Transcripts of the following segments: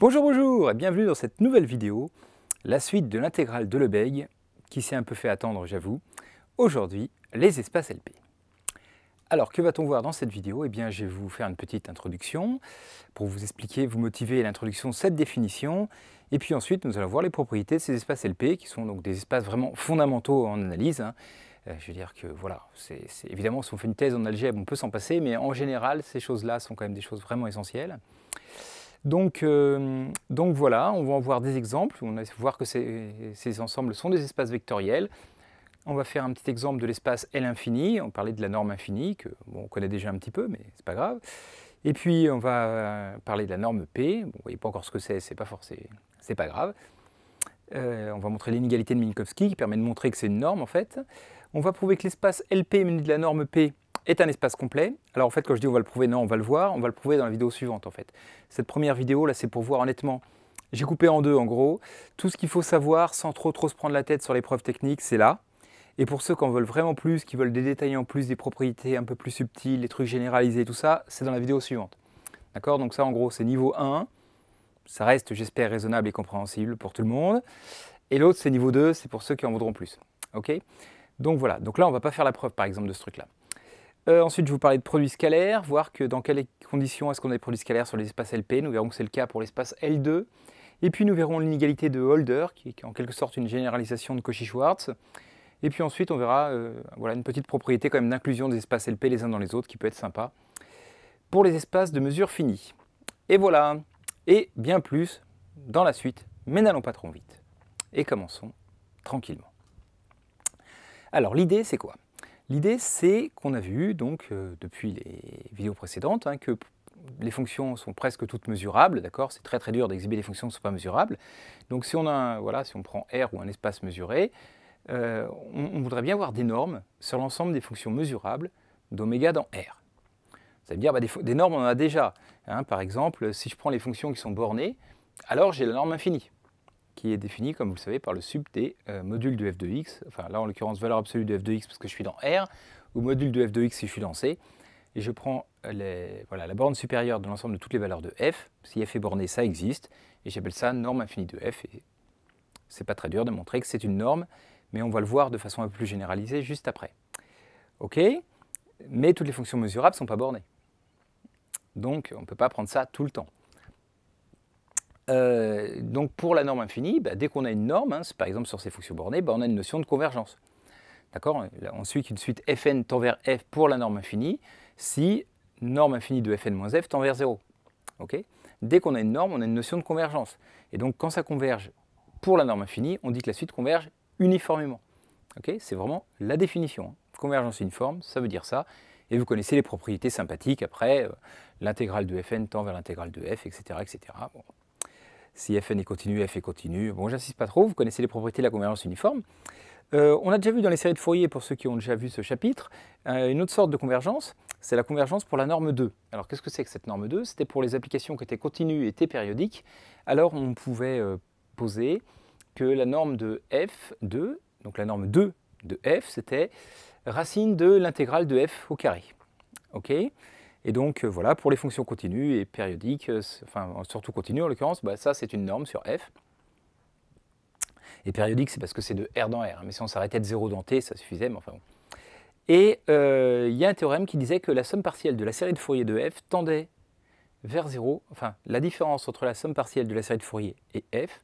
Bonjour, bonjour et bienvenue dans cette nouvelle vidéo, la suite de l'intégrale de Lebesgue, qui s'est un peu fait attendre, j'avoue. Aujourd'hui, les espaces LP. Alors, que va-t-on voir dans cette vidéo Eh bien, je vais vous faire une petite introduction pour vous expliquer, vous motiver l'introduction cette définition. Et puis ensuite, nous allons voir les propriétés de ces espaces LP, qui sont donc des espaces vraiment fondamentaux en analyse. Hein. Euh, je veux dire que voilà, c'est évidemment si on fait une thèse en algèbre, on peut s'en passer, mais en général, ces choses-là sont quand même des choses vraiment essentielles. Donc, euh, donc voilà, on va en voir des exemples. On va voir que ces, ensembles sont des espaces vectoriels. On va faire un petit exemple de l'espace L infini. On parlait de la norme infinie, que on connaît déjà un petit peu, mais c'est pas grave. Et puis on va euh, parler de la norme P. vous ne voyez pas encore ce que c'est, c'est pas forcément, c'est pas grave. Euh, on va montrer l'inégalité de Minkowski qui permet de montrer que c'est une norme en fait. On va prouver que l'espace LP muni de la norme P est un espace complet. Alors en fait, quand je dis on va le prouver, non, on va le voir, on va le prouver dans la vidéo suivante en fait. Cette première vidéo, là, c'est pour voir honnêtement, j'ai coupé en deux en gros, tout ce qu'il faut savoir sans trop trop se prendre la tête sur les preuves techniques, c'est là. Et pour ceux qui en veulent vraiment plus, qui veulent des détails en plus, des propriétés un peu plus subtiles, des trucs généralisés, tout ça, c'est dans la vidéo suivante. D'accord Donc ça, en gros, c'est niveau 1. Ça reste, j'espère, raisonnable et compréhensible pour tout le monde. Et l'autre, c'est niveau 2, c'est pour ceux qui en voudront plus. OK Donc voilà. Donc là, on va pas faire la preuve, par exemple, de ce truc-là. Euh, ensuite, je vous parlais de produits scalaires, voir que dans quelles conditions est-ce qu'on a des produits scalaires sur les espaces LP. Nous verrons que c'est le cas pour l'espace L2. Et puis, nous verrons l'inégalité de Holder, qui est en quelque sorte une généralisation de Cauchy-Schwarz. Et puis ensuite, on verra euh, voilà, une petite propriété quand même d'inclusion des espaces LP les uns dans les autres qui peut être sympa pour les espaces de mesure finie. Et voilà, et bien plus dans la suite, mais n'allons pas trop vite. Et commençons tranquillement. Alors l'idée c'est quoi L'idée, c'est qu'on a vu, donc, euh, depuis les vidéos précédentes, hein, que les fonctions sont presque toutes mesurables, d'accord C'est très très dur d'exhiber des fonctions qui ne sont pas mesurables. Donc si on, a voilà, si on prend R ou un espace mesuré, euh, on, voudrait bien avoir des normes sur l'ensemble des fonctions mesurables d'oméga dans R. Ça veut dire bah, des, normes, on en a déjà. Hein. par exemple, si je prends les fonctions qui sont bornées, alors j'ai la norme infinie qui est défini, comme vous le savez, par le sub des euh, modules de f de x, enfin là en l'occurrence valeur absolue de f de x parce que je suis dans R, ou module de f de x si je suis dans C, et je prends voilà, la borne supérieure de l'ensemble de toutes les valeurs de f, si f est borné, ça existe, et j'appelle ça norme infinie de f, et c'est pas très dur de montrer que c'est une norme, mais on va le voir de façon un peu plus généralisée juste après. Ok Mais toutes les fonctions mesurables ne sont pas bornées. Donc on ne peut pas prendre ça tout le temps. Euh, donc pour la norme infinie, bah, dès qu'on a une norme, hein, par exemple sur ces fonctions bornées, bah, on a une notion de convergence. D'accord On suit qu'une suite fn tend vers f pour la norme infinie si norme infinie de fn moins f tend vers 0. dès qu'on a une norme, on a une notion de convergence. Et donc quand ça converge pour la norme infinie, on dit que la suite converge uniformément. C'est vraiment la définition. Hein. Convergence uniforme, ça veut dire ça. Et vous connaissez les propriétés sympathiques après, euh, l'intégrale de fn tend vers l'intégrale de f, etc. etc. Si Fn est continu, f est continu. Bon, j'insiste pas trop, vous connaissez les propriétés de la convergence uniforme. Euh, on a déjà vu dans les séries de Fourier, pour ceux qui ont déjà vu ce chapitre, euh, une autre sorte de convergence, c'est la convergence pour la norme 2. Alors qu'est-ce que c'est que cette norme 2 C'était pour les applications qui étaient continues et périodiques. Alors on pouvait euh, poser que la norme de f2, donc la norme 2 de f, c'était racine de l'intégrale de f au carré. OK et donc euh, voilà, pour les fonctions continues et périodiques, euh, enfin euh, surtout continues en l'occurrence, bah, ça c'est une norme sur f. Et périodique, c'est parce que c'est de R dans R. Hein. Mais si on s'arrêtait de 0 dans T, ça suffisait, mais enfin bon. Et il y a un théorème qui disait que la somme partielle de la série de Fourier de F tendait vers 0. Enfin, la différence entre la somme partielle de la série de Fourier et F,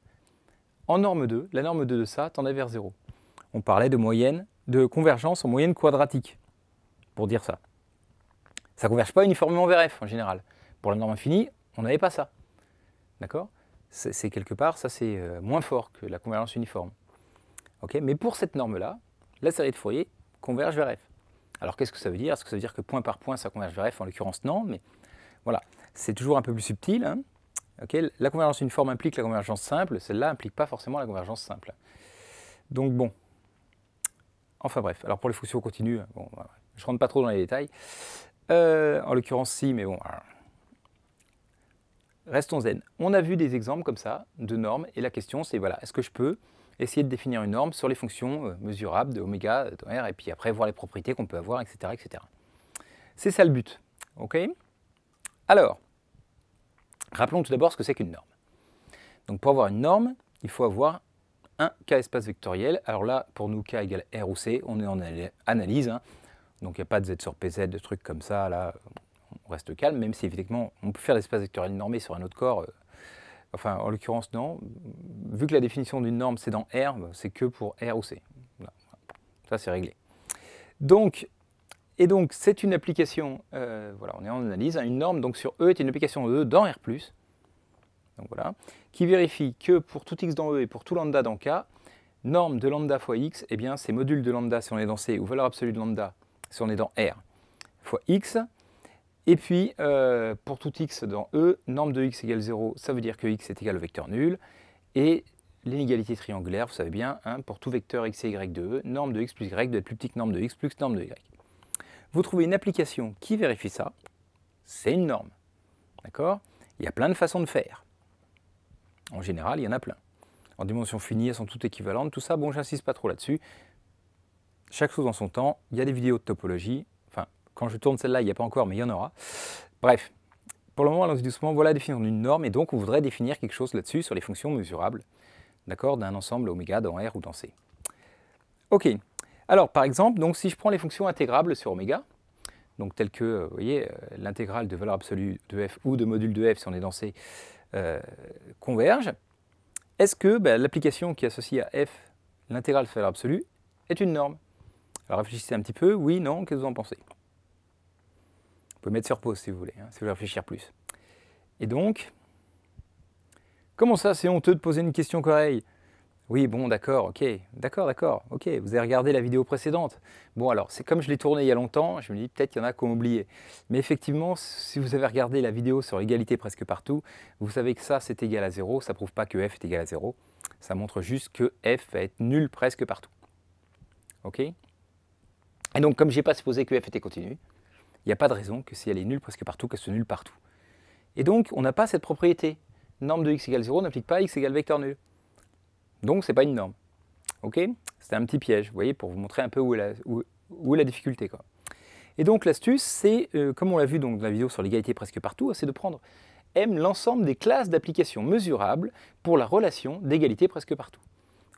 en norme 2, la norme 2 de ça tendait vers 0. On parlait de moyenne, de convergence en moyenne quadratique, pour dire ça. Ça ne converge pas uniformément vers f en général. Pour la norme infinie, on n'avait pas ça. D'accord C'est quelque part, ça c'est euh, moins fort que la convergence uniforme. Mais pour cette norme-là, la série de Fourier converge vers f. Alors qu'est-ce que ça veut dire Est-ce que ça veut dire que point par point ça converge vers f En l'occurrence, non, mais voilà. C'est toujours un peu plus subtil. Hein. la convergence uniforme implique la convergence simple, celle-là implique pas forcément la convergence simple. Donc bon. Enfin bref, alors pour les fonctions continues, bon, je ne rentre pas trop dans les détails. Euh, en l'occurrence, si, mais bon. Restons zen. On a vu des exemples comme ça de normes, et la question c'est voilà, est-ce que je peux essayer de définir une norme sur les fonctions euh, mesurables de oméga, de r, et puis après voir les propriétés qu'on peut avoir, etc. etc. C'est ça le but. ok Alors, rappelons tout d'abord ce que c'est qu'une norme. Donc pour avoir une norme, il faut avoir un k espace vectoriel. Alors là, pour nous, k égale r ou c, on est en analyse. Hein. Donc il n'y a pas de Z sur PZ, de trucs comme ça. Là, on reste calme, même si effectivement, on peut faire l'espace vectoriel normé sur un autre corps. Euh, enfin, en l'occurrence, non. Vu que la définition d'une norme, c'est dans R, bah, c'est que pour R ou C. Ça, c'est réglé. Donc, et donc, c'est une application, euh, voilà, on est en analyse, hein, une norme donc sur E est une application E dans R+, donc voilà, qui vérifie que pour tout x dans E et pour tout lambda dans K, norme de lambda fois x, et eh bien, c'est module de lambda si on est dans C, ou valeur absolue de lambda si on est dans R, fois x. Et puis, euh, pour tout x dans E, norme de x égale 0, ça veut dire que x est égal au vecteur nul. Et l'inégalité triangulaire, vous savez bien, hein, pour tout vecteur x et y de E, norme de x plus y doit être plus petit que norme de x plus norme de y. Vous trouvez une application qui vérifie ça, c'est une norme. D'accord Il y a plein de façons de faire. En général, il y en a plein. En dimension finie, elles sont toutes équivalentes, tout ça, bon, j'insiste pas trop là-dessus chaque chose en son temps. Il y a des vidéos de topologie. Enfin, quand je tourne celle-là, il n'y a pas encore, mais il y en aura. Bref, pour le moment, allons-y doucement. Voilà définir une norme, et donc on voudrait définir quelque chose là-dessus sur les fonctions mesurables, d'accord, d'un ensemble oméga dans R ou dans C. Ok. Alors, par exemple, donc si je prends les fonctions intégrables sur oméga, donc telles que, euh, voyez, euh, l'intégrale de valeur absolue de f ou de module de f si on est dans C euh, converge, est-ce que ben, l'application qui associe à f l'intégrale de valeur absolue est une norme alors réfléchissez un petit peu, oui, non, qu'est-ce que vous en pensez Vous pouvez mettre sur pause si vous voulez, hein, si vous voulez réfléchir plus. Et donc, comment ça, c'est honteux de poser une question correille Oui, bon, d'accord, ok, d'accord, d'accord, ok, vous avez regardé la vidéo précédente. Bon, alors, c'est comme je l'ai tourné il y a longtemps, je me dis peut-être qu'il y en a qui ont oublié. Mais effectivement, si vous avez regardé la vidéo sur l'égalité presque partout, vous savez que ça, c'est égal à 0, ça ne prouve pas que f est égal à 0, ça montre juste que f va être nul presque partout. Ok et donc, comme je n'ai pas supposé que f était continue, il n'y a pas de raison que si elle est nulle presque partout, qu'elle soit nulle partout. Et donc, on n'a pas cette propriété. Norme de x égale 0 n'implique pas x égale vecteur nul. Donc, ce n'est pas une norme. OK C'est un petit piège, vous voyez, pour vous montrer un peu où est la, difficulté. Et donc, l'astuce, c'est, euh, comme on l'a vu dans la vidéo sur l'égalité presque partout, c'est de prendre M l'ensemble des classes d'applications mesurables pour la relation d'égalité presque partout.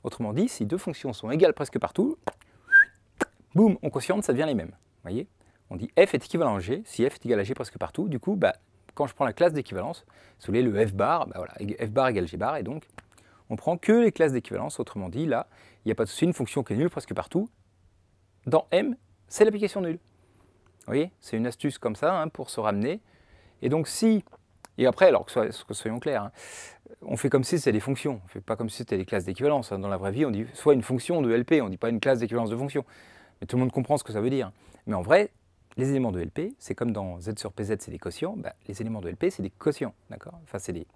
Autrement dit, si deux fonctions sont égales presque partout, boum, on quotiente, ça devient les mêmes. voyez On dit f est équivalent à g, si f est égal à g presque partout, du coup, bah, quand je prends la classe d'équivalence, si vous voulez, le f bar, bah voilà, f bar égale g bar, et donc on prend que les classes d'équivalence, autrement dit, là, il n'y a pas de souci, une fonction qui est nulle presque partout, dans M, c'est l'application nulle. Vous voyez, c'est une astuce comme ça hein, pour se ramener. Et donc si, et après, alors que, soyons clairs, hein, on fait comme si c'était des fonctions, on ne fait pas comme si c'était des classes d'équivalence. Hein. Dans la vraie vie, on dit soit une fonction de LP, on ne dit pas une classe d'équivalence de fonction mais tout le monde comprend ce que ça veut dire. Mais en vrai, les éléments de LP, c'est comme dans Z sur PZ, c'est des quotients, bah, les éléments de LP, c'est des quotients, d'accord Enfin, c'est des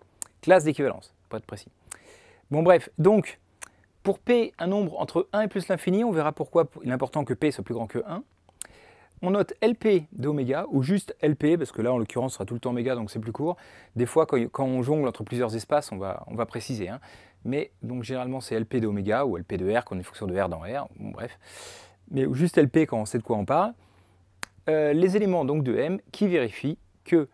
classes d'équivalence, pour être précis. Bon, bref, donc, pour P, un nombre entre 1 et plus l'infini, on verra pourquoi il est important que P soit plus grand que 1. On note LP d'oméga, ou juste LP, parce que là, en l'occurrence, ce sera tout le temps oméga, donc c'est plus court. Des fois, quand, on jongle entre plusieurs espaces, on va, on va préciser. Hein. Mais donc, généralement, c'est LP d'oméga, ou LP de R, qu'on est fonction de R dans R, bon, bref mais juste LP quand on sait de quoi on parle, euh, les éléments donc de M qui vérifient que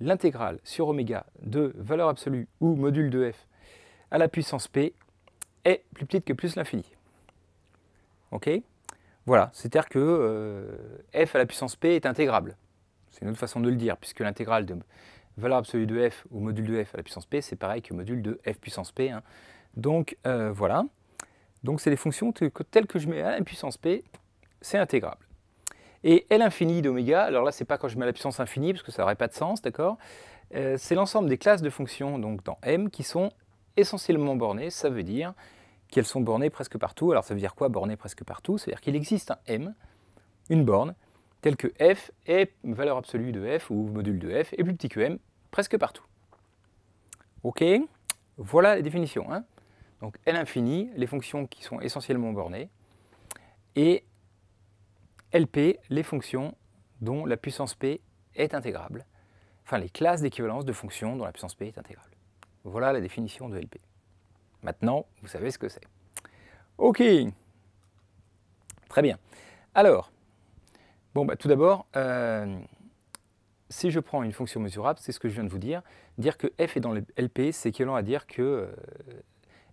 l'intégrale sur oméga de valeur absolue ou module de f à la puissance p est plus petite que plus l'infini. Ok Voilà, c'est-à-dire que euh, f à la puissance p est intégrable. C'est une autre façon de le dire, puisque l'intégrale de valeur absolue de f ou module de f à la puissance p, c'est pareil que module de f puissance p. Hein. Donc euh, voilà. Donc c'est des fonctions telles que je mets à la puissance p, c'est intégrable. Et l'infini infini d'oméga, alors là c'est pas quand je mets à la puissance infinie parce que ça n'aurait pas de sens, d'accord euh, C'est l'ensemble des classes de fonctions donc dans M qui sont essentiellement bornées, ça veut dire qu'elles sont bornées presque partout. Alors ça veut dire quoi bornées presque partout C'est-à-dire qu'il existe un M, une borne, telle que f est valeur absolue de f ou module de f est plus petit que m presque partout. Ok Voilà les définitions. Hein donc L infini, les fonctions qui sont essentiellement bornées, et LP, les fonctions dont la puissance P est intégrable, enfin les classes d'équivalence de fonctions dont la puissance P est intégrable. Voilà la définition de LP. Maintenant, vous savez ce que c'est. Ok, très bien. Alors, bon, bah, tout d'abord, euh, si je prends une fonction mesurable, c'est ce que je viens de vous dire, dire que f est dans le LP, c'est équivalent à dire que euh,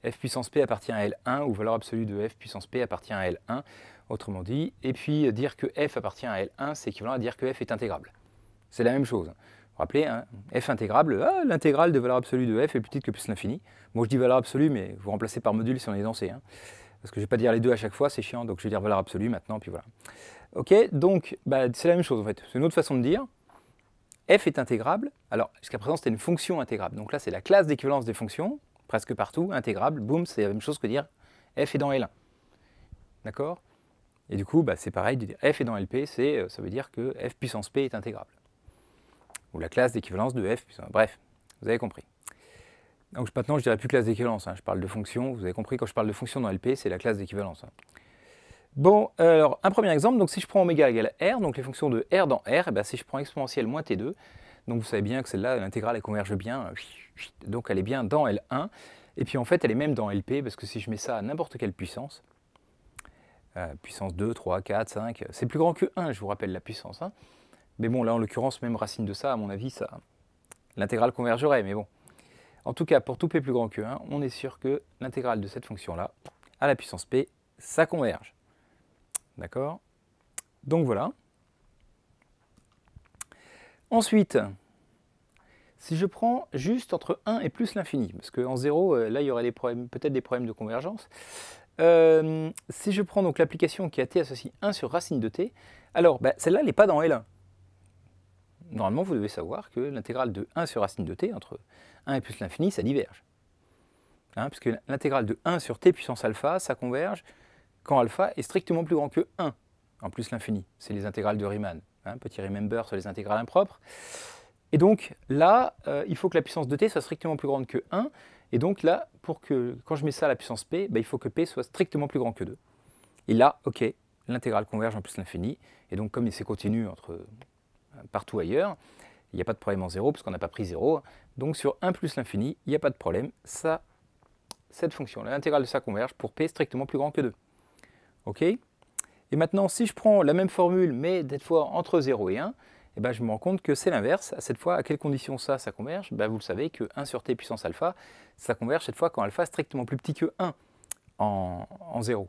f puissance p appartient à L1 ou valeur absolue de f puissance p appartient à L1, autrement dit. Et puis euh, dire que f appartient à L1, c'est équivalent à dire que f est intégrable. C'est la même chose. Vous vous rappelez, hein, f intégrable, ah, l'intégrale de valeur absolue de f est plus petite que plus l'infini. Moi je dis valeur absolue, mais vous remplacez par module si on est dansé. Hein. Parce que je ne vais pas dire les deux à chaque fois, c'est chiant, donc je vais dire valeur absolue maintenant, puis voilà. Ok, donc bah, c'est la même chose en fait. C'est une autre façon de dire f est intégrable. Alors, jusqu'à présent, c'était une fonction intégrable. Donc là, c'est la classe d'équivalence des fonctions presque partout, intégrable, boum, c'est la même chose que dire f est dans L1. D'accord Et du coup, bah, c'est pareil, de dire f est dans LP, euh, ça veut dire que f puissance p est intégrable. Ou la classe d'équivalence de f puissance... Bref, vous avez compris. Donc maintenant, je dirais plus classe d'équivalence, hein, je parle de fonction, vous avez compris, quand je parle de fonction dans LP, c'est la classe d'équivalence. Hein. Bon, alors, un premier exemple, donc si je prends oméga égale r, donc les fonctions de r dans r, et eh ben, si je prends exponentielle moins t2, donc vous savez bien que celle-là, l'intégrale, elle converge bien. Euh, Donc elle est bien dans L1. Et puis en fait, elle est même dans LP, parce que si je mets ça à n'importe quelle puissance, euh, puissance 2, 3, 4, 5, c'est plus grand que 1, je vous rappelle la puissance. Hein. Mais bon, là en l'occurrence, même racine de ça, à mon avis, ça l'intégrale convergerait, mais bon. En tout cas, pour tout p plus grand que 1, on est sûr que l'intégrale de cette fonction-là, à la puissance p, ça converge. D'accord Donc voilà. Ensuite, si je prends juste entre 1 et plus l'infini, parce qu'en 0, euh, là, il y aurait peut-être des problèmes de convergence. Euh, si je prends donc l'application qui a t associé 1 sur racine de t, alors bah, celle-là, n'est pas dans L1. Normalement, vous devez savoir que l'intégrale de 1 sur racine de t, entre 1 et plus l'infini, ça diverge. Hein, puisque l'intégrale de 1 sur t puissance alpha, ça converge quand alpha est strictement plus grand que 1, en plus l'infini. C'est les intégrales de Riemann. Hein, petit remember sur les intégrales impropres. Et donc là, euh, il faut que la puissance de t soit strictement plus grande que 1. Et donc là, pour que, quand je mets ça à la puissance p, bah, il faut que p soit strictement plus grand que 2. Et là, ok, l'intégrale converge en plus l'infini. Et donc comme c'est continu entre euh, partout ailleurs, il n'y a pas de problème en 0 puisqu'on n'a pas pris 0. Donc sur 1 plus l'infini, il n'y a pas de problème. Ça, cette fonction, l'intégrale de ça converge pour p strictement plus grand que 2. OK et maintenant, si je prends la même formule, mais cette fois entre 0 et 1, eh ben, je me rends compte que c'est l'inverse. Cette fois, à quelles conditions ça, ça converge ben, Vous le savez que 1 sur t puissance alpha, ça converge cette fois quand alpha est strictement plus petit que 1 en, 0.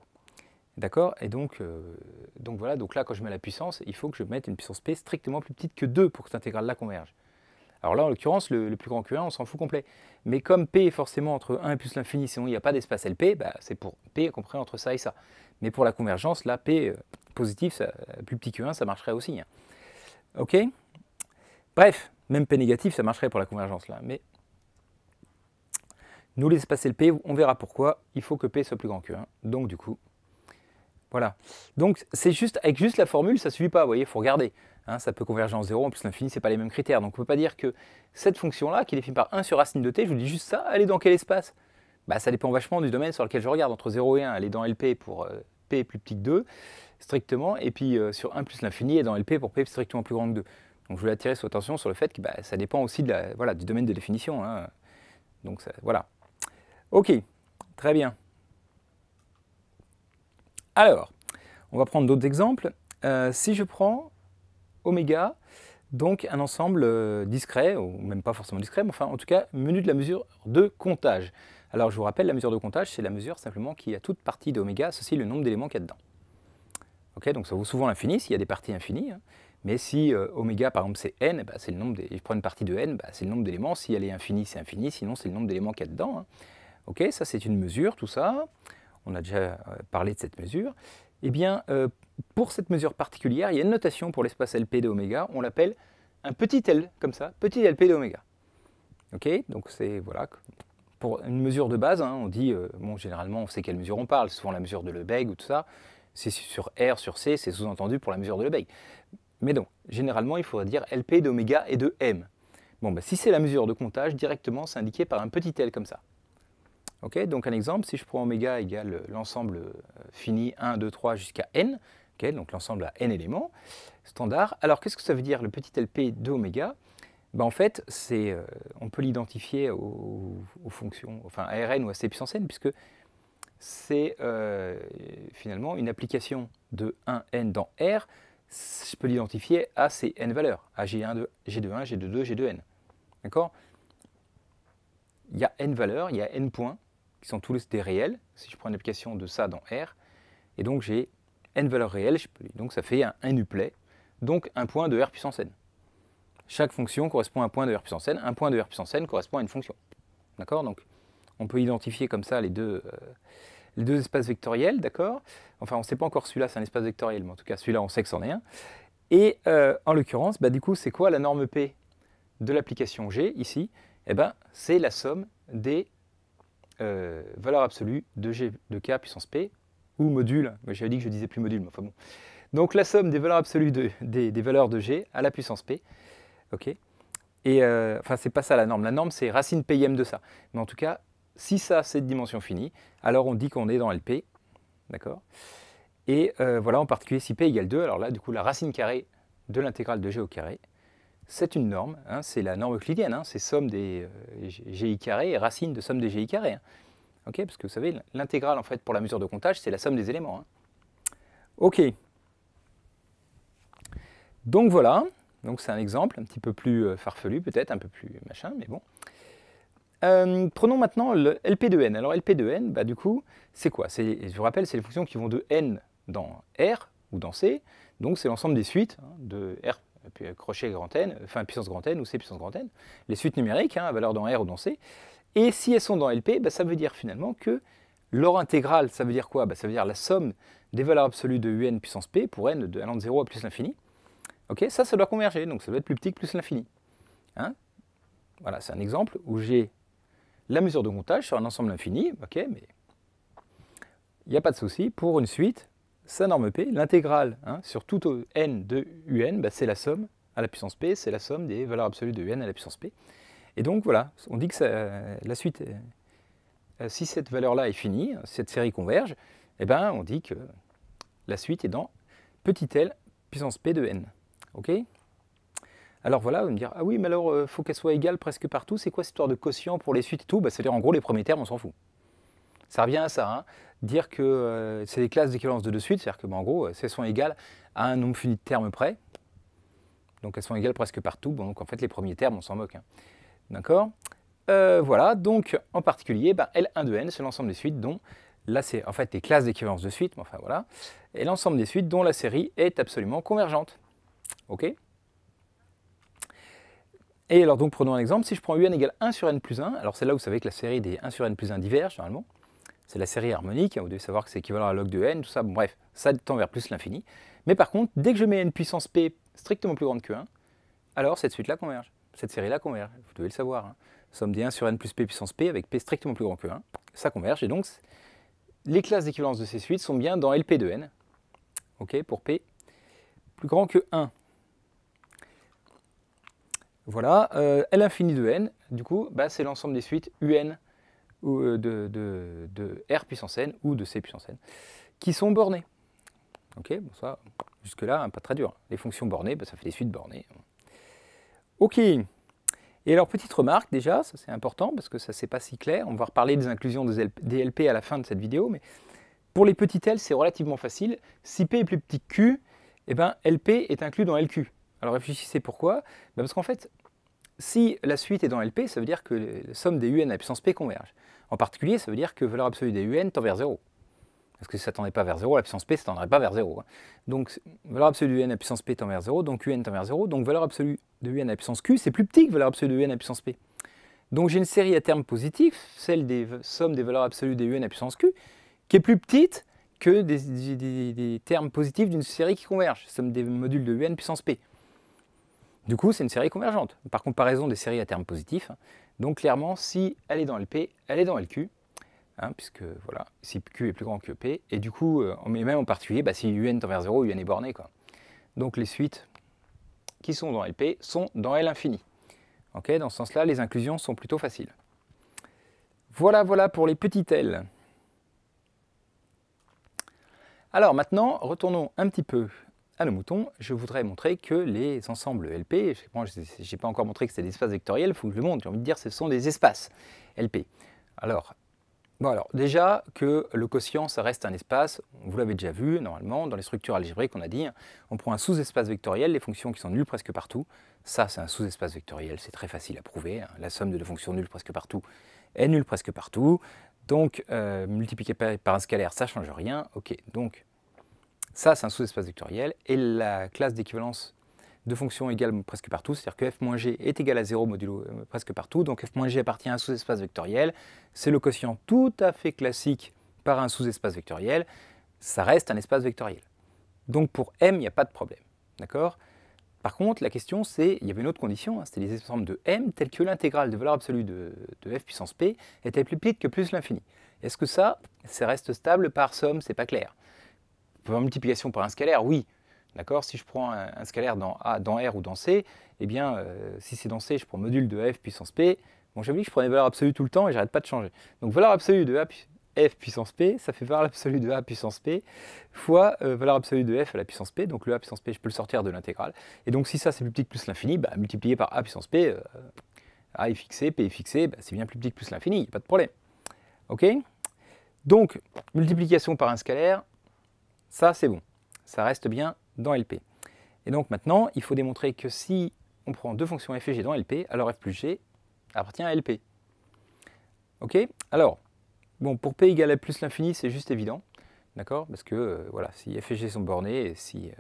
D'accord Et donc, euh, donc voilà, donc là, quand je mets la puissance, il faut que je mette une puissance p strictement plus petite que 2 pour que cette intégrale-là converge. Alors là, en l'occurrence, le, plus grand que 1, on s'en fout complet. Mais comme P est forcément entre 1 et plus l'infini, sinon il n'y a pas d'espace LP, bah, c'est pour P compris entre ça et ça. Mais pour la convergence, là, P euh, positif, plus petit que 1, ça marcherait aussi. Hein. OK Bref, même P négatif, ça marcherait pour la convergence là. Mais nous, l'espace LP, on verra pourquoi, il faut que P soit plus grand que 1. Donc du coup, voilà. Donc c'est juste avec juste la formule, ça ne suffit pas, vous voyez, il faut regarder. Hein, ça peut converger en 0, en plus l'infini, c'est pas les mêmes critères. Donc on ne peut pas dire que cette fonction-là, qui est définie par 1 sur racine de t, je vous dis juste ça, elle est dans quel espace bah, Ça dépend vachement du domaine sur lequel je regarde. Entre 0 et 1, elle est dans LP pour euh, P plus petit que 2, strictement, et puis euh, sur 1 plus l'infini, elle est dans LP pour P strictement plus grand que 2. Donc je voulais attirer votre attention sur le fait que bah, ça dépend aussi de voilà, du domaine de définition. Hein. Donc voilà. Ok, très bien. Alors, on va prendre d'autres exemples. Euh, si je prends oméga, donc un ensemble euh, discret, ou même pas forcément discret, mais enfin en tout cas menu de la mesure de comptage. Alors je vous rappelle, la mesure de comptage, c'est la mesure simplement qui a toute partie d'oméga, ceci le nombre d'éléments qu'il y a dedans. Ok, donc ça vaut souvent l'infini s'il y a des parties infinies, hein. mais si euh, oméga par exemple c'est n, bah, c'est le nombre des, je prends une partie de n, bah, c'est le nombre d'éléments, si elle est infinie c'est infini, sinon c'est le nombre d'éléments qu'il y a dedans. Hein. Ok, ça c'est une mesure, tout ça on a déjà euh, parlé de cette mesure, eh bien, euh, pour cette mesure particulière, il y a une notation pour l'espace LP de oméga, on l'appelle un petit L, comme ça, petit LP de oméga. Ok, donc c'est, voilà, pour une mesure de base, hein, on dit, euh, bon, généralement, on sait quelle mesure on parle, souvent la mesure de Lebesgue ou tout ça, c'est sur R, sur C, c'est sous-entendu pour la mesure de Lebesgue. Mais donc, généralement, il faudrait dire LP d'oméga et de M. Bon, bah, si c'est la mesure de comptage, directement, c'est indiqué par un petit L comme ça donc un exemple, si je prends oméga égale l'ensemble euh, fini 1, 2, 3 jusqu'à n, donc l'ensemble à n éléments, standard. Alors qu'est-ce que ça veut dire le petit LP de oméga ben, En fait, c'est, euh, on peut l'identifier aux, fonctions, enfin à Rn ou à C puissance n, puisque c'est euh, finalement une application de 1n dans R, je peux l'identifier à ces n valeurs, à G1, de, G2, 2 G2, G2n. D'accord Il y a n valeurs, il y a n points, qui sont tous des réels. Si je prends une application de ça dans R, et donc j'ai n valeurs réelles, donc ça fait un n donc un point de R puissance n. Chaque fonction correspond à un point de R puissance n, un point de R puissance n correspond à une fonction. D'accord Donc on peut identifier comme ça les deux, euh, deux espaces vectoriels, d'accord Enfin, on ne sait pas encore celui-là, c'est un espace vectoriel, mais en tout cas celui-là, on sait que c'en est un. Et euh, en l'occurrence, bah, du coup, c'est quoi la norme P de l'application G ici Eh ben, c'est la somme des euh, valeur absolue de g de k puissance p, ou module, mais j'avais dit que je disais plus module, mais enfin bon. Donc la somme des valeurs absolues de, des, valeurs de g à la puissance p, ok Et euh, enfin, c'est pas ça la norme, la norme c'est racine pm de ça. Mais en tout cas, si ça c'est de dimension finie, alors on dit qu'on est dans LP, d'accord Et euh, voilà, en particulier si p égale 2, alors là, du coup, la racine carrée de l'intégrale de g au carré, c'est une norme, hein, c'est la norme euclidienne, hein, c'est somme des euh, GI carré et racine de somme des GI carré. Hein. parce que vous savez, l'intégrale en fait pour la mesure de comptage, c'est la somme des éléments. Ok. Donc voilà, donc c'est un exemple un petit peu plus euh, farfelu peut-être, un peu plus machin, mais bon. Euh, prenons maintenant le LP de n. Alors LP de n, bah, du coup, c'est quoi Je vous rappelle, c'est les fonctions qui vont de n dans R ou dans C, donc c'est l'ensemble des suites de R euh, euh, crochet grand N, enfin puissance grand N ou C puissance grand N, les suites numériques, hein, valeur dans R ou dans C. Et si elles sont dans LP, bah, ça veut dire finalement que leur intégrale, ça veut dire quoi bah, Ça veut dire la somme des valeurs absolues de UN puissance P pour N de allant de 0 à plus l'infini. Ok, ça, ça doit converger, donc ça doit être plus petit que plus l'infini. Hein. voilà, c'est un exemple où j'ai la mesure de comptage sur un ensemble infini, ok, mais il n'y a pas de souci pour une suite sa norme P, l'intégrale hein, sur tout n de un, bah, c'est la somme à la puissance P, c'est la somme des valeurs absolues de un à la puissance P. Et donc voilà, on dit que euh, la suite, euh, si cette valeur-là est finie, cette série converge, eh ben, on dit que la suite est dans petit l puissance P de n. ok alors voilà, vous me dire, ah oui, mais alors, il euh, faut qu'elle soit égale presque partout, c'est quoi cette histoire de quotient pour les suites et tout bah, C'est-à-dire, en gros, les premiers termes, on s'en fout. Ça revient à ça. Hein. Dire que euh, c'est des classes d'équivalence de de suite, c'est-à-dire que, ben, gros, elles euh, sont égales à un nombre fini de termes près. Donc elles sont égales presque partout. Bon, donc en fait, les premiers termes, on s'en moque. Hein. D'accord euh, Voilà, donc en particulier, ben, L1 de n, c'est l'ensemble des suites dont là, c'est en fait les classes d'équivalence de suite, mais enfin voilà, et l'ensemble des suites dont la série est absolument convergente. OK Et alors donc prenons un exemple, si je prends un égale 1 sur n plus 1, alors c'est là où vous savez que la série des 1 sur n plus 1 diverge normalement, c'est la série harmonique, hein, vous devez savoir que c'est équivalent à log de n, tout ça, bref, ça tend vers plus l'infini. Mais par contre, dès que je mets n puissance p strictement plus grande que 1, alors cette suite-là converge, cette série-là converge, vous devez le savoir. Hein. Somme des 1 sur n plus p puissance p avec p strictement plus grand que 1, ça converge, et donc les classes d'équivalence de ces suites sont bien dans LP de n, ok, pour p plus grand que 1. Voilà, euh, L infini de n, du coup, bah, c'est l'ensemble des suites UN euh, de, R puissance n ou de C puissance n, qui sont bornées. Ok, bon ça, jusque-là, hein, pas très dur. Les fonctions bornées, bah, ça fait des suites bornées. Ok, et alors petite remarque déjà, ça c'est important parce que ça c'est pas si clair, on va reparler des inclusions des LP à la fin de cette vidéo, mais pour les petites L c'est relativement facile, si P est plus petit que Q, eh ben, LP est inclus dans LQ. Alors réfléchissez pourquoi bah, Parce qu'en fait, si la suite est dans LP, ça veut dire que la somme des UN à puissance P converge. En particulier, ça veut dire que valeur absolue des UN tend vers 0. Parce que si ça ne tendait pas vers 0, la puissance P ne tendrait pas vers 0. Hein. Donc valeur absolue de UN à puissance P tend vers 0, donc UN tend vers 0, donc valeur absolue de UN à la puissance Q, c'est plus petit que valeur absolue de UN à puissance P. Donc j'ai une série à termes positifs, celle des sommes des valeurs absolues des UN à puissance Q, qui est plus petite que des, termes positifs d'une série qui converge, somme des modules de UN puissance P. Du coup, c'est une série convergente, par comparaison des séries à termes positifs, Donc clairement, si elle est dans LP, elle est dans LQ, hein, puisque voilà, si Q est plus grand que P, et du coup, on euh, même en particulier, bah, si UN tend vers 0, UN est borné. Quoi. Donc les suites qui sont dans LP sont dans L infini. dans ce sens-là, les inclusions sont plutôt faciles. Voilà, voilà pour les petites L. Alors maintenant, retournons un petit peu le mouton, je voudrais montrer que les ensembles LP, je n'ai pas encore montré que c'est espaces vectoriels, il faut que je le montre, j'ai envie de dire que ce sont des espaces LP. Alors, bon alors, déjà que le quotient, ça reste un espace, vous l'avez déjà vu normalement, dans les structures algébriques, on a dit, on prend un sous-espace vectoriel, les fonctions qui sont nulles presque partout, ça c'est un sous-espace vectoriel, c'est très facile à prouver, hein. la somme de deux fonctions nulles presque partout est nulle presque partout, donc euh, multiplié par un scalaire, ça ne change rien, ok, donc ça, c'est un sous-espace vectoriel. Et la classe d'équivalence de fonctions égale presque partout, c'est-à-dire que f-g est égal à 0 modulo euh, presque partout, donc f-g appartient à un sous-espace vectoriel. C'est le quotient tout à fait classique par un sous-espace vectoriel. Ça reste un espace vectoriel. Donc pour m, il n'y a pas de problème. D'accord Par contre, la question, c'est, il y avait une autre condition, hein, c'était les ensembles de m tels que l'intégrale de valeur absolue de, de, f puissance p était plus petite que plus l'infini. Est-ce que ça, ça reste stable par somme C'est pas clair. Une multiplication par un scalaire, oui. D'accord Si je prends un, scalaire dans A, dans R ou dans C, eh bien, euh, si c'est dans C, je prends module de f puissance p. Bon, j'avais que je prenais valeur absolue tout le temps et j'arrête pas de changer. Donc, valeur absolue de a, f puissance p, ça fait valeur absolue de a puissance p fois euh, valeur absolue de f à la puissance p. Donc, le a puissance p, je peux le sortir de l'intégrale. Et donc, si ça, c'est plus petit que plus l'infini, bah, multiplié par a puissance p, euh, a est fixé, p est fixé, bah, c'est bien plus petit que plus l'infini, pas de problème. OK Donc, multiplication par un scalaire, ça, c'est bon. Ça reste bien dans LP. Et donc maintenant, il faut démontrer que si on prend deux fonctions f et g dans LP, alors f plus g appartient à LP. Ok Alors, bon, pour p égale à plus l'infini, c'est juste évident. D'accord Parce que, euh, voilà, si f et g sont bornés, si... Euh,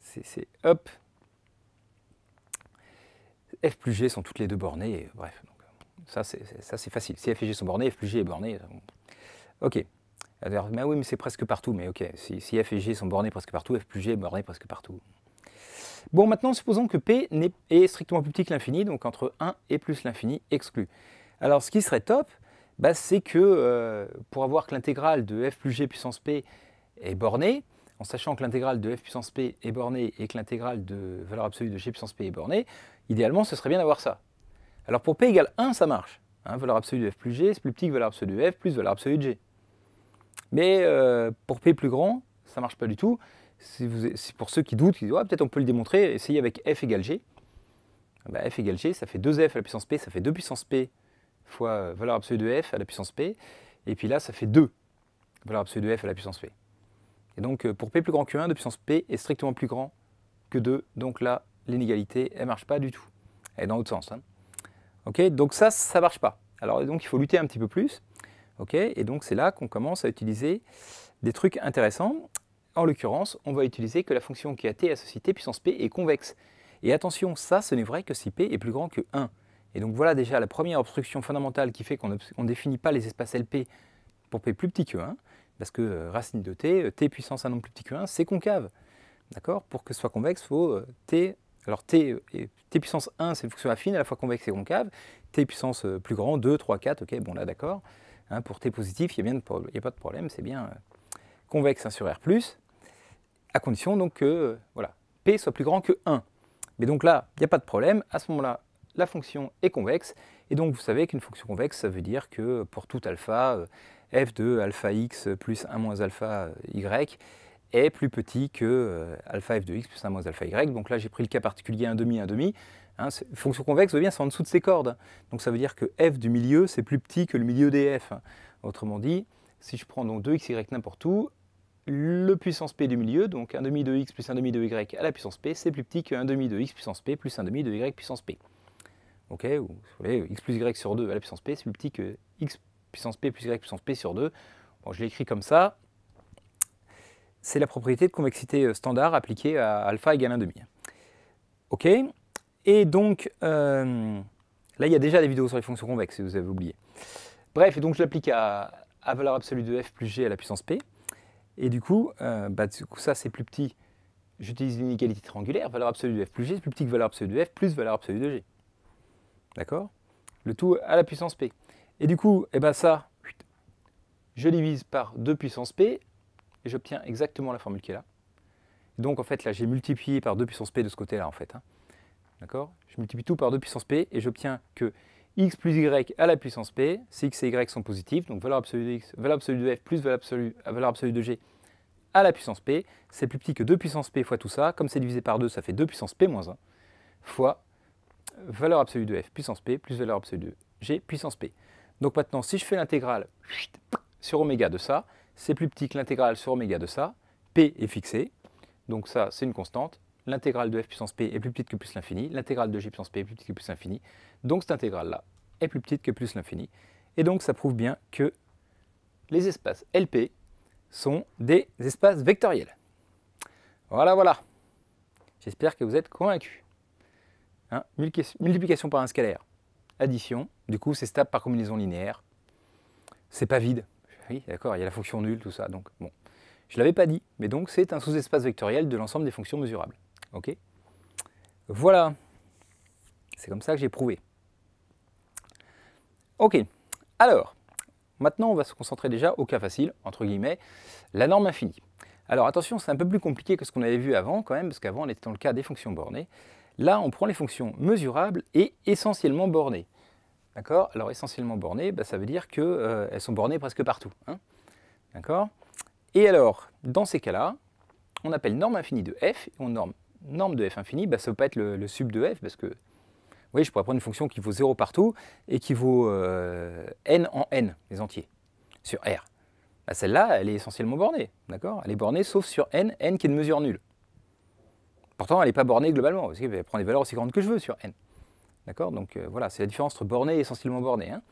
c'est hop f plus g sont toutes les deux bornées, bref. Donc, ça, c'est facile. Si f et g sont bornés, f plus g est borné. Ok oui, mais c'est presque partout. Mais ok, si, F et G sont bornés presque partout, F plus G est borné presque partout. Bon, maintenant, supposons que P est, strictement plus petit que l'infini, donc entre 1 et plus l'infini exclu. Alors, ce qui serait top, bah, c'est que euh, pour avoir que l'intégrale de F plus G puissance P est bornée, en sachant que l'intégrale de f puissance p est bornée et que l'intégrale de valeur absolue de g puissance p est bornée, idéalement ce serait bien d'avoir ça. Alors pour p égale 1, ça marche. Hein, valeur absolue de f plus g, c'est plus petit que valeur absolue de f plus valeur absolue de g. Mais euh, pour P plus grand, ça ne marche pas du tout. c'est pour ceux qui doutent, peut-être on peut le démontrer, essayez avec F égale G. Ah bah, F égale G, ça fait 2F à la puissance P, ça fait 2 puissance P fois euh, valeur absolue de F à la puissance P. Et puis là, ça fait 2 valeur absolue de F à la puissance P. Et donc euh, pour P plus grand que 1, 2 puissance P est strictement plus grand que 2. Donc là, l'inégalité, elle ne marche pas du tout. Elle est dans l'autre sens. Hein. donc ça, ça ne marche pas. Alors donc il faut lutter un petit peu plus. Ok, et donc c'est là qu'on commence à utiliser des trucs intéressants. En l'occurrence, on va utiliser que la fonction qui a t associée t puissance p est convexe. Et attention, ça, ce n'est vrai que si p est plus grand que 1. Et donc voilà déjà la première obstruction fondamentale qui fait qu'on ne définit pas les espaces LP pour p plus petit que 1, parce que euh, racine de t, euh, t puissance un nombre plus petit que 1, c'est concave. D'accord Pour que ce soit convexe, il faut euh, t alors t, t, puissance 1, c'est une fonction affine, à la fois convexe et concave. t puissance plus grand, 2, 3, 4, ok, bon là d'accord. Hein, pour T positif, il n'y a, a, pas de problème, c'est bien convexe euh, sur R+, à condition donc que euh, voilà, P soit plus grand que 1. Mais donc là, il n'y a pas de problème, à ce moment-là, la fonction est convexe, et donc vous savez qu'une fonction convexe, ça veut dire que pour tout alpha, euh, f de alpha x plus 1 moins alpha y est plus petit que alpha f de x plus 1 moins alpha y. Donc là, j'ai pris le cas particulier 1 demi, 1 demi, Hein, fonction convexe veut bien c'est en dessous de ses cordes. Donc ça veut dire que f du milieu, c'est plus petit que le milieu des f. Autrement dit, si je prends donc 2xy n'importe où, le puissance p du milieu, donc 1 demi de x plus 1 demi de y à la puissance p, c'est plus petit que 1 demi de x puissance p plus 1 demi de y puissance p. Ok, ou x plus y sur 2 à la puissance p, c'est plus petit que x puissance p plus y puissance p sur 2. je l'écris comme ça. C'est la propriété de convexité euh, standard appliquée à alpha égale 1 demi. Ok, et donc, euh, là, il y a déjà des vidéos sur les fonctions convexes, si vous avez oublié. Bref, et donc je l'applique à, valeur absolue de f plus g à la puissance p. Et du coup, euh, bah, du coup ça, c'est plus petit. J'utilise l'inégalité triangulaire, valeur absolue de f plus g, c'est plus petit que valeur absolue de f plus valeur absolue de g. D'accord Le tout à la puissance p. Et du coup, et eh ben ça, je divise par 2 puissance p, et j'obtiens exactement la formule qui est là. Donc en fait, là, j'ai multiplié par 2 puissance p de ce côté-là, en fait. Hein. Je multiplie tout par 2 puissance p et j'obtiens que x plus y à la puissance p, si x et y sont positifs, donc valeur absolue de x, valeur absolue de f plus valeur absolue, valeur absolue de g à la puissance p, c'est plus petit que 2 puissance p fois tout ça, comme c'est divisé par 2, ça fait 2 puissance p moins 1, fois valeur absolue de f puissance p plus valeur absolue de g puissance p. Donc maintenant, si je fais l'intégrale sur oméga de ça, c'est plus petit que l'intégrale sur oméga de ça, p est fixé, donc ça c'est une constante, l'intégrale de f puissance p est plus petite que plus l'infini, l'intégrale de g puissance p est plus petite que plus l'infini, donc cette intégrale-là est plus petite que plus l'infini. Et donc ça prouve bien que les espaces LP sont des espaces vectoriels. Voilà, voilà. J'espère que vous êtes convaincus. Hein, multiplication par un scalaire, addition, du coup c'est stable par combinaison linéaire. C'est pas vide. Oui, d'accord, il y a la fonction nulle, tout ça, donc bon. Je ne l'avais pas dit, mais donc c'est un sous-espace vectoriel de l'ensemble des fonctions mesurables. Ok Voilà. C'est comme ça que j'ai prouvé. Ok. Alors, maintenant, on va se concentrer déjà au cas facile, entre guillemets, la norme infinie. Alors attention, c'est un peu plus compliqué que ce qu'on avait vu avant quand même, parce qu'avant on était dans le cas des fonctions bornées. Là, on prend les fonctions mesurables et essentiellement bornées. D'accord Alors essentiellement bornées, bah, ça veut dire qu'elles euh, sont bornées presque partout. Hein. D'accord Et alors, dans ces cas-là, on appelle norme infinie de f, et on norme norme de f infini, bah, ça ne peut pas être le, sub de f, parce que je pourrais prendre une fonction qui vaut 0 partout et qui vaut euh, n en n, les entiers, sur R. Bah, celle-là, elle est essentiellement bornée, d'accord Elle est bornée sauf sur n, n qui est de mesure nulle. Pourtant, elle n'est pas bornée globalement, parce qu'elle prend des valeurs aussi grandes que je veux sur n. D'accord Donc euh, voilà, c'est la différence entre bornée et essentiellement bornée. Hein.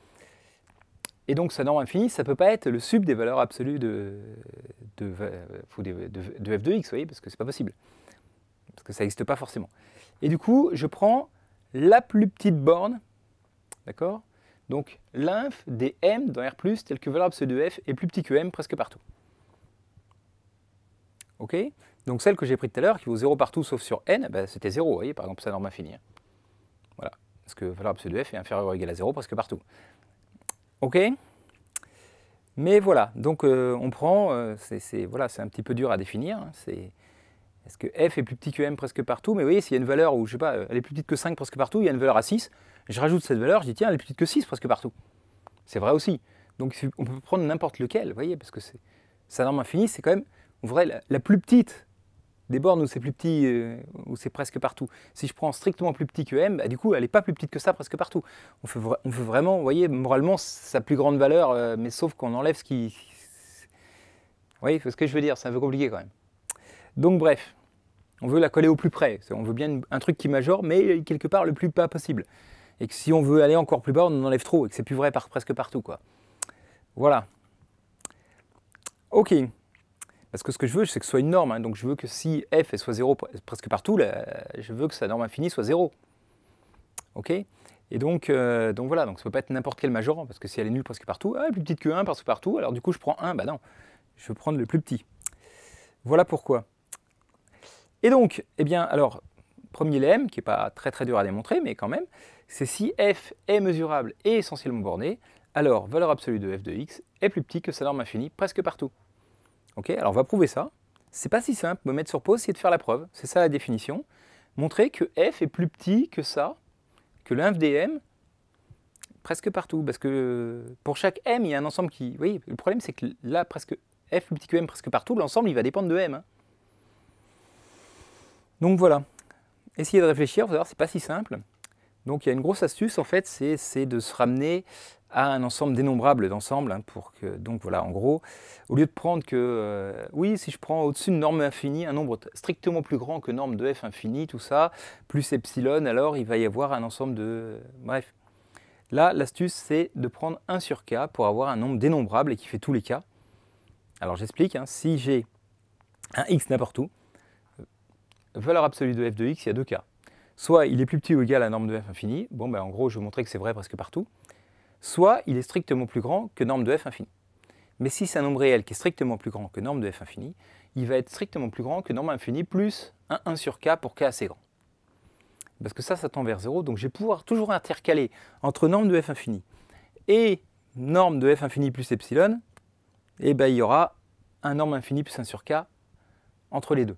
Et donc sa norme infinie, ça ne peut pas être le sub des valeurs absolues de, de, euh, f de x, parce que c'est pas possible parce que ça n'existe pas forcément. Et du coup, je prends la plus petite borne, d'accord Donc l'inf des m dans R+, tel que valeur de f, est plus petit que m presque partout. Ok Donc celle que j'ai prise tout à l'heure, qui vaut 0 partout sauf sur n, eh ben, c'était 0, vous voyez, par exemple, ça norme infinie. Hein. Voilà, parce que absolue de f est inférieure ou égale à 0 presque partout. Ok mais voilà, donc euh, on prend, euh, Voilà, c'est un petit peu dur à définir, hein. c'est est-ce que f est plus petit que m presque partout Mais vous voyez, s'il y a une valeur où, je sais pas, euh, elle est plus petite que 5 presque partout, il y a une valeur à 6, je rajoute cette valeur, je dis tiens, elle est plus petite que 6 presque partout. C'est vrai aussi. Donc on peut prendre n'importe lequel, vous voyez, parce que c'est sa norme infinie, c'est quand même, en vrai, la, plus petite des bornes où c'est plus petit, euh, où c'est presque partout. Si je prends strictement plus petit que m, bah, du coup, elle n'est pas plus petite que ça presque partout. On, fait, veut vraiment, vous voyez, moralement, sa plus grande valeur, euh, mais sauf qu'on enlève ce qui... Vous voyez ce que je veux dire, c'est un peu compliqué quand même. Donc bref, on veut la coller au plus près. On veut bien un truc qui majore, mais quelque part le plus bas possible. Et que si on veut aller encore plus bas, on enlève trop et que c'est plus vrai presque partout. quoi. Voilà. Ok. Parce que ce que je veux, c'est que ce soit une norme. Hein. Donc je veux que si f soit 0 presque partout, je veux que sa norme infinie soit 0. Ok Et donc, euh, donc voilà, donc ça ne peut pas être n'importe quel major, hein, parce que si elle est nulle presque partout, est ah, plus petite que 1 presque partout, alors du coup je prends 1, bah non, je veux prendre le plus petit. Voilà pourquoi. Et donc, eh bien, alors, premier lemme, qui n'est pas très très dur à démontrer, mais quand même, c'est si f est mesurable et essentiellement borné, alors valeur absolue de f de x est plus petit que sa norme infinie presque partout. Ok, alors on va prouver ça. C'est pas si simple, me mettre sur pause, c'est de faire la preuve. C'est ça la définition. Montrer que f est plus petit que ça, que l'inf dm, presque partout. Parce que pour chaque m, il y a un ensemble qui... Oui, le problème c'est que là, presque f plus petit que m presque partout, l'ensemble il va dépendre de m. Hein. Donc voilà, essayez de réfléchir, vous allez c'est pas si simple. Donc il y a une grosse astuce en fait, c'est de se ramener à un ensemble dénombrable d'ensembles. Hein, pour que, donc voilà, en gros, au lieu de prendre que, euh, oui, si je prends au-dessus de norme infinie, un nombre strictement plus grand que norme de f infini, tout ça, plus epsilon, alors il va y avoir un ensemble de... bref. Là, l'astuce, c'est de prendre 1 sur k pour avoir un nombre dénombrable et qui fait tous les cas. Alors j'explique, hein, si j'ai un x n'importe où, valeur absolue de f de x, il y a deux cas. Soit il est plus petit ou égal à la norme de f infini. Bon, ben, en gros, je vais montrer que c'est vrai presque partout. Soit il est strictement plus grand que norme de f infini. Mais si c'est un nombre réel qui est strictement plus grand que norme de f infini, il va être strictement plus grand que norme infini plus un 1 sur k pour k assez grand. Parce que ça, ça tend vers 0, donc je vais pouvoir toujours intercaler entre norme de f infini et norme de f infini plus epsilon, et ben, il y aura un norme infini plus 1 sur k entre les deux.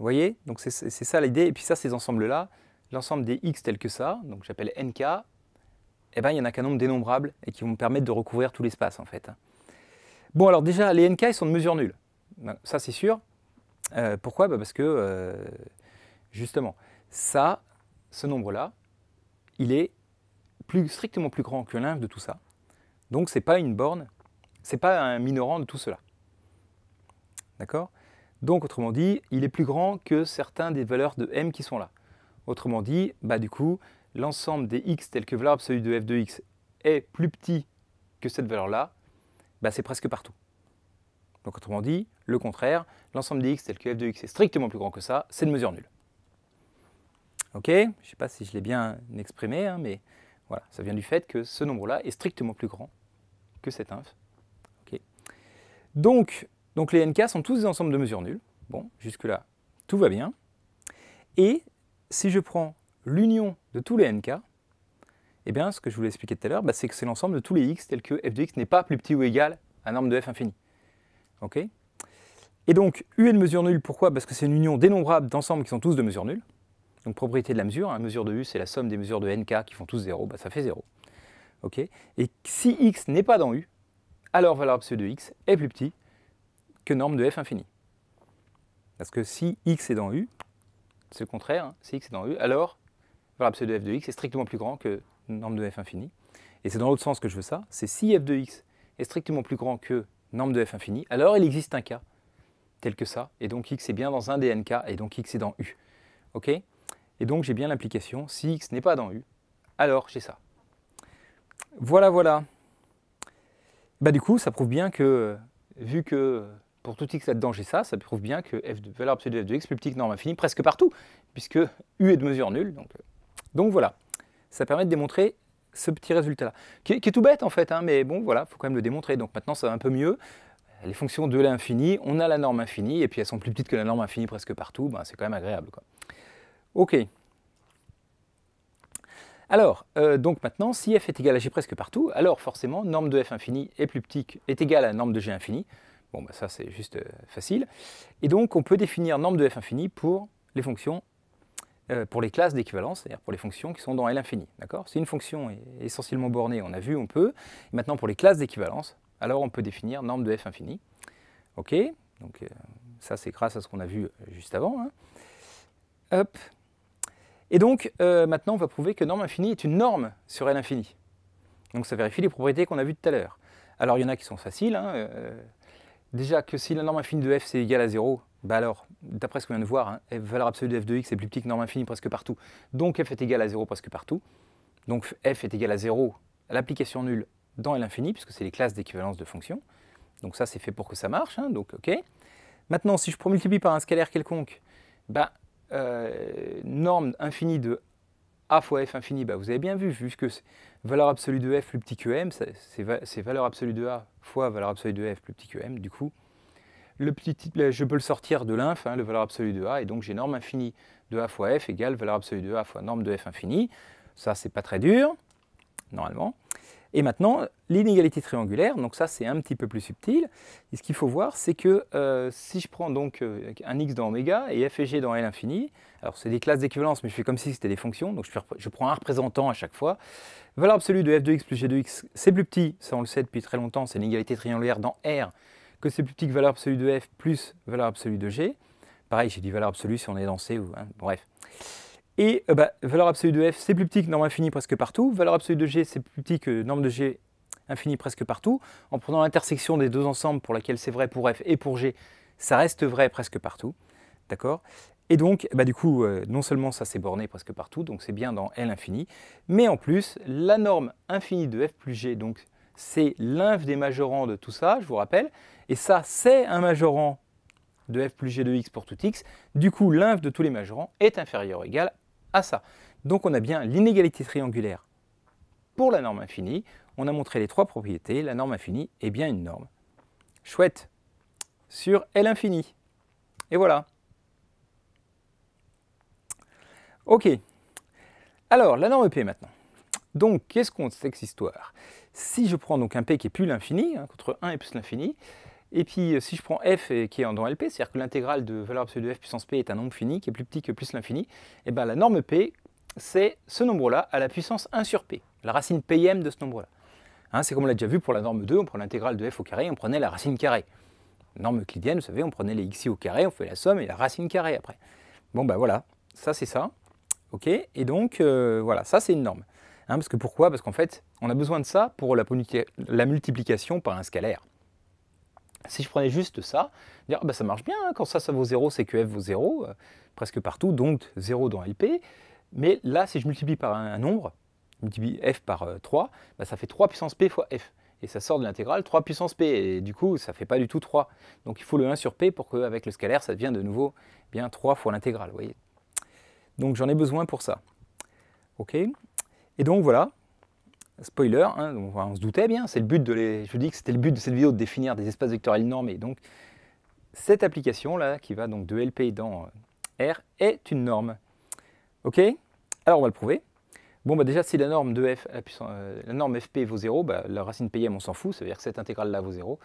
Vous voyez Donc c'est ça l'idée. Et puis ça, ces ensembles-là, l'ensemble des x tels que ça, donc j'appelle nk, eh ben, il y en a qu'un nombre dénombrable et qui vont me permettre de recouvrir tout l'espace en fait. Bon alors déjà, les nk, ils sont de mesure nulle. Ben, ça c'est sûr. Euh, pourquoi ben, Parce que, euh, justement, ça, ce nombre-là, il est plus, strictement plus grand que l'un de tout ça. Donc ce n'est pas une borne, ce n'est pas un minorant de tout cela. D'accord donc autrement dit, il est plus grand que certains des valeurs de m qui sont là. Autrement dit, bah du coup, l'ensemble des x tels que valeur absolue de f de x est plus petit que cette valeur-là, bah, c'est presque partout. Donc autrement dit, le contraire, l'ensemble des x tels que f de x est strictement plus grand que ça, c'est une mesure nulle. Ok Je ne sais pas si je l'ai bien exprimé, hein, mais voilà, ça vient du fait que ce nombre-là est strictement plus grand que cet inf. Ok Donc, donc les NK sont tous des ensembles de mesures nulles. Bon, jusque-là, tout va bien. Et si je prends l'union de tous les NK, eh bien, ce que je vous expliquer expliqué tout à l'heure, bah, c'est que c'est l'ensemble de tous les x tels que f de x n'est pas plus petit ou égal à norme de f infini. Ok Et donc, U est de mesure nulle, pourquoi Parce que c'est une union dénombrable d'ensembles qui sont tous de mesure nulle. Donc, propriété de la mesure, la hein, mesure de U, c'est la somme des mesures de nk qui font tous 0, bah, ça fait 0. Ok Et si x n'est pas dans U, alors valeur absolue de x est plus petit norme de f infini. Parce que si x est dans U, c'est le contraire, hein. si x est dans U, alors variable de f de x est strictement plus grand que norme de f infini. Et c'est dans l'autre sens que je veux ça, c'est si f de x est strictement plus grand que norme de f infini, alors il existe un cas tel que ça, et donc x est bien dans un DNk et donc x est dans U. ok et donc j'ai bien l'implication, si x n'est pas dans U, alors j'ai ça. Voilà, voilà. Bah du coup, ça prouve bien que, vu que pour tout x là-dedans, j'ai ça, ça prouve bien que f de valeur absolue de f de x plus petit que norme infinie presque partout, puisque u est de mesure nulle. Donc, euh. voilà, ça permet de démontrer ce petit résultat-là, qui, est tout bête en fait, hein, mais bon voilà, il faut quand même le démontrer. Donc maintenant ça va un peu mieux. Les fonctions de l'infini, on a la norme infinie, et puis elles sont plus petites que la norme infinie presque partout, ben, c'est quand même agréable. Ok. Alors, euh, donc maintenant, si f est égal à g presque partout, alors forcément, norme de f infini est plus petite est égale à norme de g infini. Bon, bah, ça c'est juste euh, facile. Et donc on peut définir norme de f infini pour les fonctions, euh, pour les classes d'équivalence, c'est-à-dire pour les fonctions qui sont dans L infini. D'accord Si une fonction est essentiellement bornée, on a vu, on peut. Et maintenant pour les classes d'équivalence, alors on peut définir norme de f infini. Ok Donc euh, ça c'est grâce à ce qu'on a vu juste avant. Hein. Hop. Et donc maintenant on va prouver que norme infinie est une norme sur L infini. Donc ça vérifie les propriétés qu'on a vues tout à l'heure. Alors il y en a qui sont faciles. Hein, déjà que si la norme infinie de f c'est égal à 0, bah alors, d'après ce qu'on vient de voir, la hein, valeur absolue de f de x est plus petite que norme infinie presque partout. Donc f est égal à 0 presque partout. Donc f est égal à 0, l'application nulle dans l'infini, puisque c'est les classes d'équivalence de fonctions. Donc ça, c'est fait pour que ça marche, hein, donc ok. Maintenant, si je multiplie par un scalaire quelconque, bah, euh, norme infinie de a fois f infini, bah, vous avez bien vu, vu que valeur absolue de f plus petit que m, c'est valeur absolue de a fois valeur absolue de f plus petit qm Du coup, le petit, je peux le sortir de l'inf, hein, le valeur absolue de a, et donc j'ai norme infinie de a fois f égale valeur absolue de a fois norme de f infinie. Ça, c'est pas très dur, normalement. Et maintenant, l'inégalité triangulaire, donc ça c'est un petit peu plus subtil. Et ce qu'il faut voir, c'est que euh, si je prends donc euh, un x dans oméga et f et g dans L alors c'est des classes d'équivalence, mais je fais comme si c'était des fonctions, donc je, prends un représentant à chaque fois. Valeur absolue de f de x plus g de x, c'est plus petit, ça on le sait depuis très longtemps, c'est l'inégalité triangulaire dans R, que c'est plus petit que valeur absolue de f plus valeur absolue de g. Pareil, j'ai dit valeur absolue si on est dans C ou... Hein, bref. Et euh, bah, valeur absolue de f, c'est plus petit que norme infinie presque partout. Valeur absolue de g, c'est plus petit que norme de g infinie presque partout. En prenant l'intersection des deux ensembles pour laquelle c'est vrai pour f et pour g, ça reste vrai presque partout. D'accord Et donc, bah, du coup, euh, non seulement ça s'est borné presque partout, donc c'est bien dans L infini, mais en plus, la norme infinie de f plus g, donc c'est l'inf des majorants de tout ça, je vous rappelle, et ça, c'est un majorant de f plus g de x pour tout x. Du coup, l'inf de tous les majorants est inférieur ou égal à ça. Donc on a bien l'inégalité triangulaire pour la norme infinie. On a montré les trois propriétés. La norme infinie est bien une norme. Chouette sur L infini. Et voilà. Ok. Alors, la norme P maintenant. Donc, qu'est-ce qu'on sait cette histoire Si je prends donc un P qui est plus l'infini, hein, contre 1 et plus l'infini, et puis euh, si je prends f qui est en dans LP, c'est-à-dire que l'intégrale de valeur absolue de f puissance p est un nombre fini qui est plus petit que plus l'infini, et eh bien la norme p, c'est ce nombre-là à la puissance 1 sur p, la racine pm de ce nombre-là. Hein, c'est comme on l'a déjà vu pour la norme 2, on prend l'intégrale de f au carré, on prenait la racine carrée. Norme euclidienne, vous savez, on prenait les xi au carré, on fait la somme et la racine carrée après. Bon ben voilà, ça c'est ça, ok Et donc euh, voilà, ça c'est une norme. Hein, parce que pourquoi Parce qu'en fait, on a besoin de ça pour la multiplication par un scalaire. Si je prenais juste ça, dire, bah, ça marche bien, hein, quand ça, ça vaut 0, c'est que f vaut 0, euh, presque partout, donc 0 dans LP. Mais là, si je multiplie par un, nombre, je multiplie f par 3, euh, bah, ça fait 3 puissance p fois f. Et ça sort de l'intégrale 3 puissance p, et du coup, ça ne fait pas du tout 3. Donc il faut le 1 sur p pour qu'avec le scalaire, ça devienne de nouveau bien 3 fois l'intégrale, voyez. Donc j'en ai besoin pour ça. OK Et donc voilà, spoiler, hein, on, se doutait bien, c'est le but de je vous dis que c'était le but de cette vidéo de définir des espaces vectoriels normés. Donc cette application là qui va donc de LP dans euh, R est une norme. OK Alors on va le prouver. Bon bah déjà si la norme de f euh, euh, la, norme fp vaut 0, bah, la racine pm on s'en fout, ça veut dire que cette intégrale là vaut 0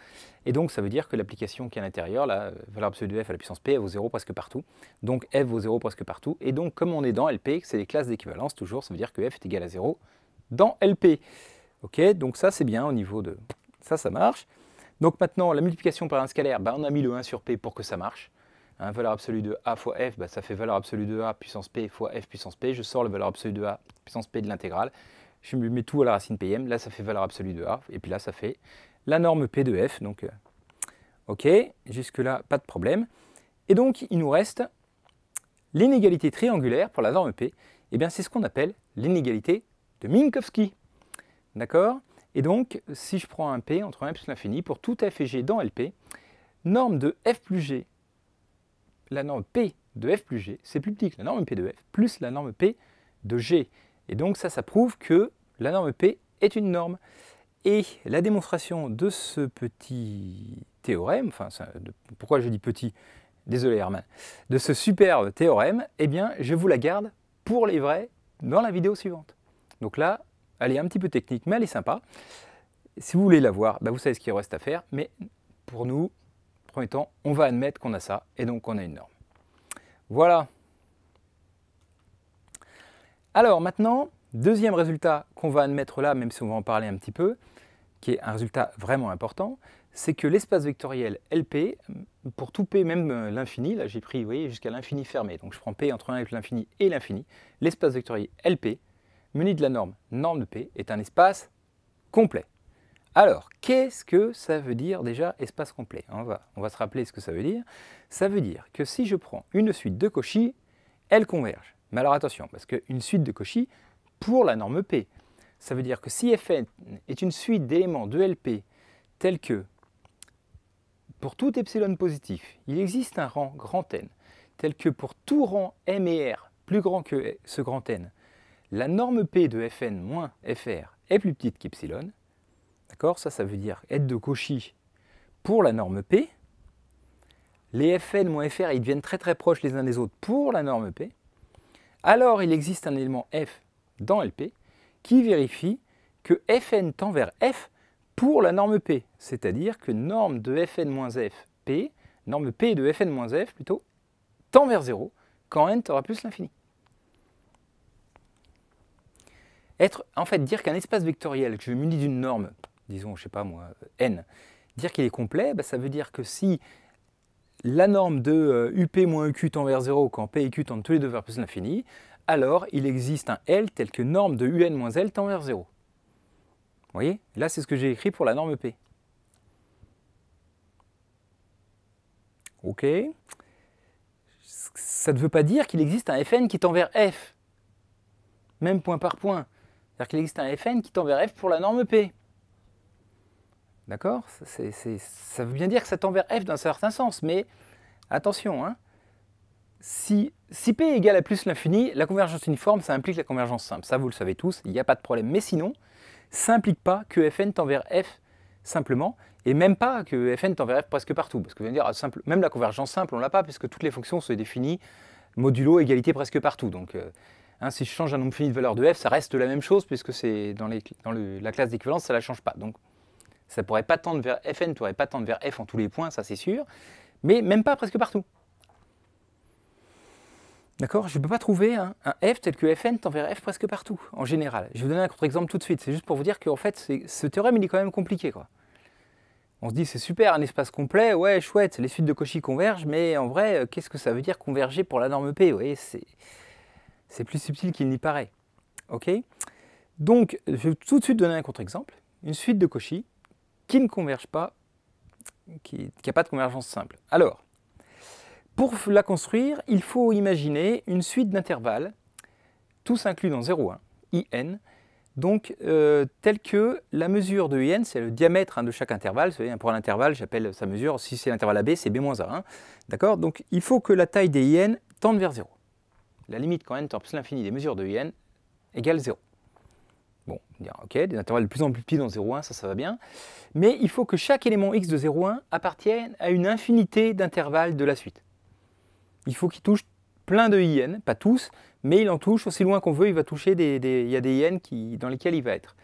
et donc ça veut dire que l'application qui est à l'intérieur la valeur absolue de f à la puissance p elle vaut 0 presque partout. Donc f vaut 0 presque partout et donc comme on est dans LP, c'est les classes d'équivalence toujours, ça veut dire que f est égal à 0 dans LP. Ok, donc ça c'est bien au niveau de... Ça, ça marche. Donc maintenant, la multiplication par un scalaire, ben, on a mis le 1 sur P pour que ça marche. Hein, valeur absolue de A fois F, ben, ça fait valeur absolue de A puissance P fois F puissance P. Je sors la valeur absolue de A puissance P de l'intégrale. Je mets tout à la racine PM. Là, ça fait valeur absolue de A. Et puis là, ça fait la norme P de F. Donc, euh, OK, jusque-là, pas de problème. Et donc, il nous reste l'inégalité triangulaire pour la norme P. Et eh bien, c'est ce qu'on appelle l'inégalité de Minkowski. D'accord Et donc, si je prends un P entre 1 et l'infini, pour tout f et g dans LP, norme de f plus g, la norme P de f plus g, c'est plus petit que la norme P de f, plus la norme P de g. Et donc ça, ça prouve que la norme P est une norme. Et la démonstration de ce petit théorème, enfin, pourquoi je dis petit Désolé Herman. De ce superbe théorème, eh bien, je vous la garde pour les vrais dans la vidéo suivante. Donc là, elle est un petit peu technique, mais elle est sympa. Si vous voulez la voir, bah, vous savez ce qu'il reste à faire, mais pour nous, premier temps, on va admettre qu'on a ça, et donc on a une norme. Voilà. Alors maintenant, deuxième résultat qu'on va admettre là, même si on va en parler un petit peu, qui est un résultat vraiment important, c'est que l'espace vectoriel LP, pour tout P, même euh, l'infini, là j'ai pris, vous voyez, jusqu'à l'infini fermé, donc je prends P entre 1 et l'infini et l'infini, l'espace vectoriel LP muni de la norme norme de P est un espace complet. Alors, qu'est-ce que ça veut dire déjà espace complet on va, se rappeler ce que ça veut dire. Ça veut dire que si je prends une suite de Cauchy, elle converge. Mais alors attention, parce qu'une suite de Cauchy pour la norme P, ça veut dire que si Fn est une suite d'éléments de LP tels que pour tout epsilon positif, il existe un rang grand N, tel que pour tout rang M et R plus grand que ce grand N, la norme P de Fn moins Fr est plus petite qu'epsilon, d'accord Ça, ça veut dire être de Cauchy pour la norme P. Les Fn moins Fr, ils deviennent très très proches les uns des autres pour la norme P. Alors, il existe un élément F dans LP qui vérifie que Fn tend vers F pour la norme P, c'est-à-dire que norme de Fn moins F, P, norme P de Fn F plutôt, tend vers 0 quand n aura plus l'infini. en fait, dire qu'un espace vectoriel, que je munis d'une norme, disons, je sais pas moi, euh, n, dire qu'il est complet, bah, ça veut dire que si la norme de up euh, moins uq tend vers 0 quand p et q tendent tous les deux vers plus l'infini, alors il existe un L tel que norme de un moins L tend vers 0. Vous voyez Là, c'est ce que j'ai écrit pour la norme P. OK Ça ne veut pas dire qu'il existe un Fn qui tend vers F. Même point par point. C'est-à-dire qu'il existe un FN qui tend vers F pour la norme P. D'accord Ça veut bien dire que ça tend vers F d'un certain sens, mais attention, hein. si, p P égal à plus l'infini, la convergence uniforme, ça implique la convergence simple. Ça, vous le savez tous, il n'y a pas de problème. Mais sinon, ça n'implique pas que Fn tend vers F simplement, et même pas que Fn tend vers F presque partout. Parce que vous allez dire, même la convergence simple, on ne l'a pas, puisque toutes les fonctions sont définissent modulo égalité presque partout. Donc, euh, Hein, si je change un nombre fini de valeur de f, ça reste la même chose puisque c'est dans, la classe d'équivalence, ça ne la change pas. Donc ça ne pourrait pas tendre vers fn, ne pourrait pas tendre vers f en tous les points, ça c'est sûr, mais même pas presque partout. D'accord Je ne peux pas trouver un, f tel que fn tend vers f presque partout, en général. Je vais vous donner un contre-exemple tout de suite. C'est juste pour vous dire qu'en fait, ce théorème, il est quand même compliqué. On se dit, c'est super, un espace complet, ouais, chouette, les suites de Cauchy convergent, mais en vrai, euh, qu'est-ce que ça veut dire converger pour la norme P c'est plus subtil qu'il n'y paraît. Ok Donc, je vais tout de suite donner un contre-exemple. Une suite de Cauchy qui ne converge pas, qui n'a pas de convergence simple. Alors, pour la construire, il faut imaginer une suite d'intervalles, tous inclus dans 0,1, in, donc euh, que la mesure de in, c'est le diamètre hein, de chaque intervalle, pour l'intervalle, j'appelle sa mesure, si c'est l'intervalle AB, c'est B-A, hein. d'accord Donc il faut que la taille des in tende vers 0 la limite quand n tend plus l'infini des mesures de n, égale 0. Bon, dire ok, des intervalles de plus en plus petits dans 0,1, ça, ça va bien. Mais il faut que chaque élément x de 0,1 appartienne à une infinité d'intervalles de la suite. Il faut qu'il touche plein de n, pas tous, mais il en touche aussi loin qu'on veut, il va toucher des, des, il y a des in qui, dans lesquels il va être.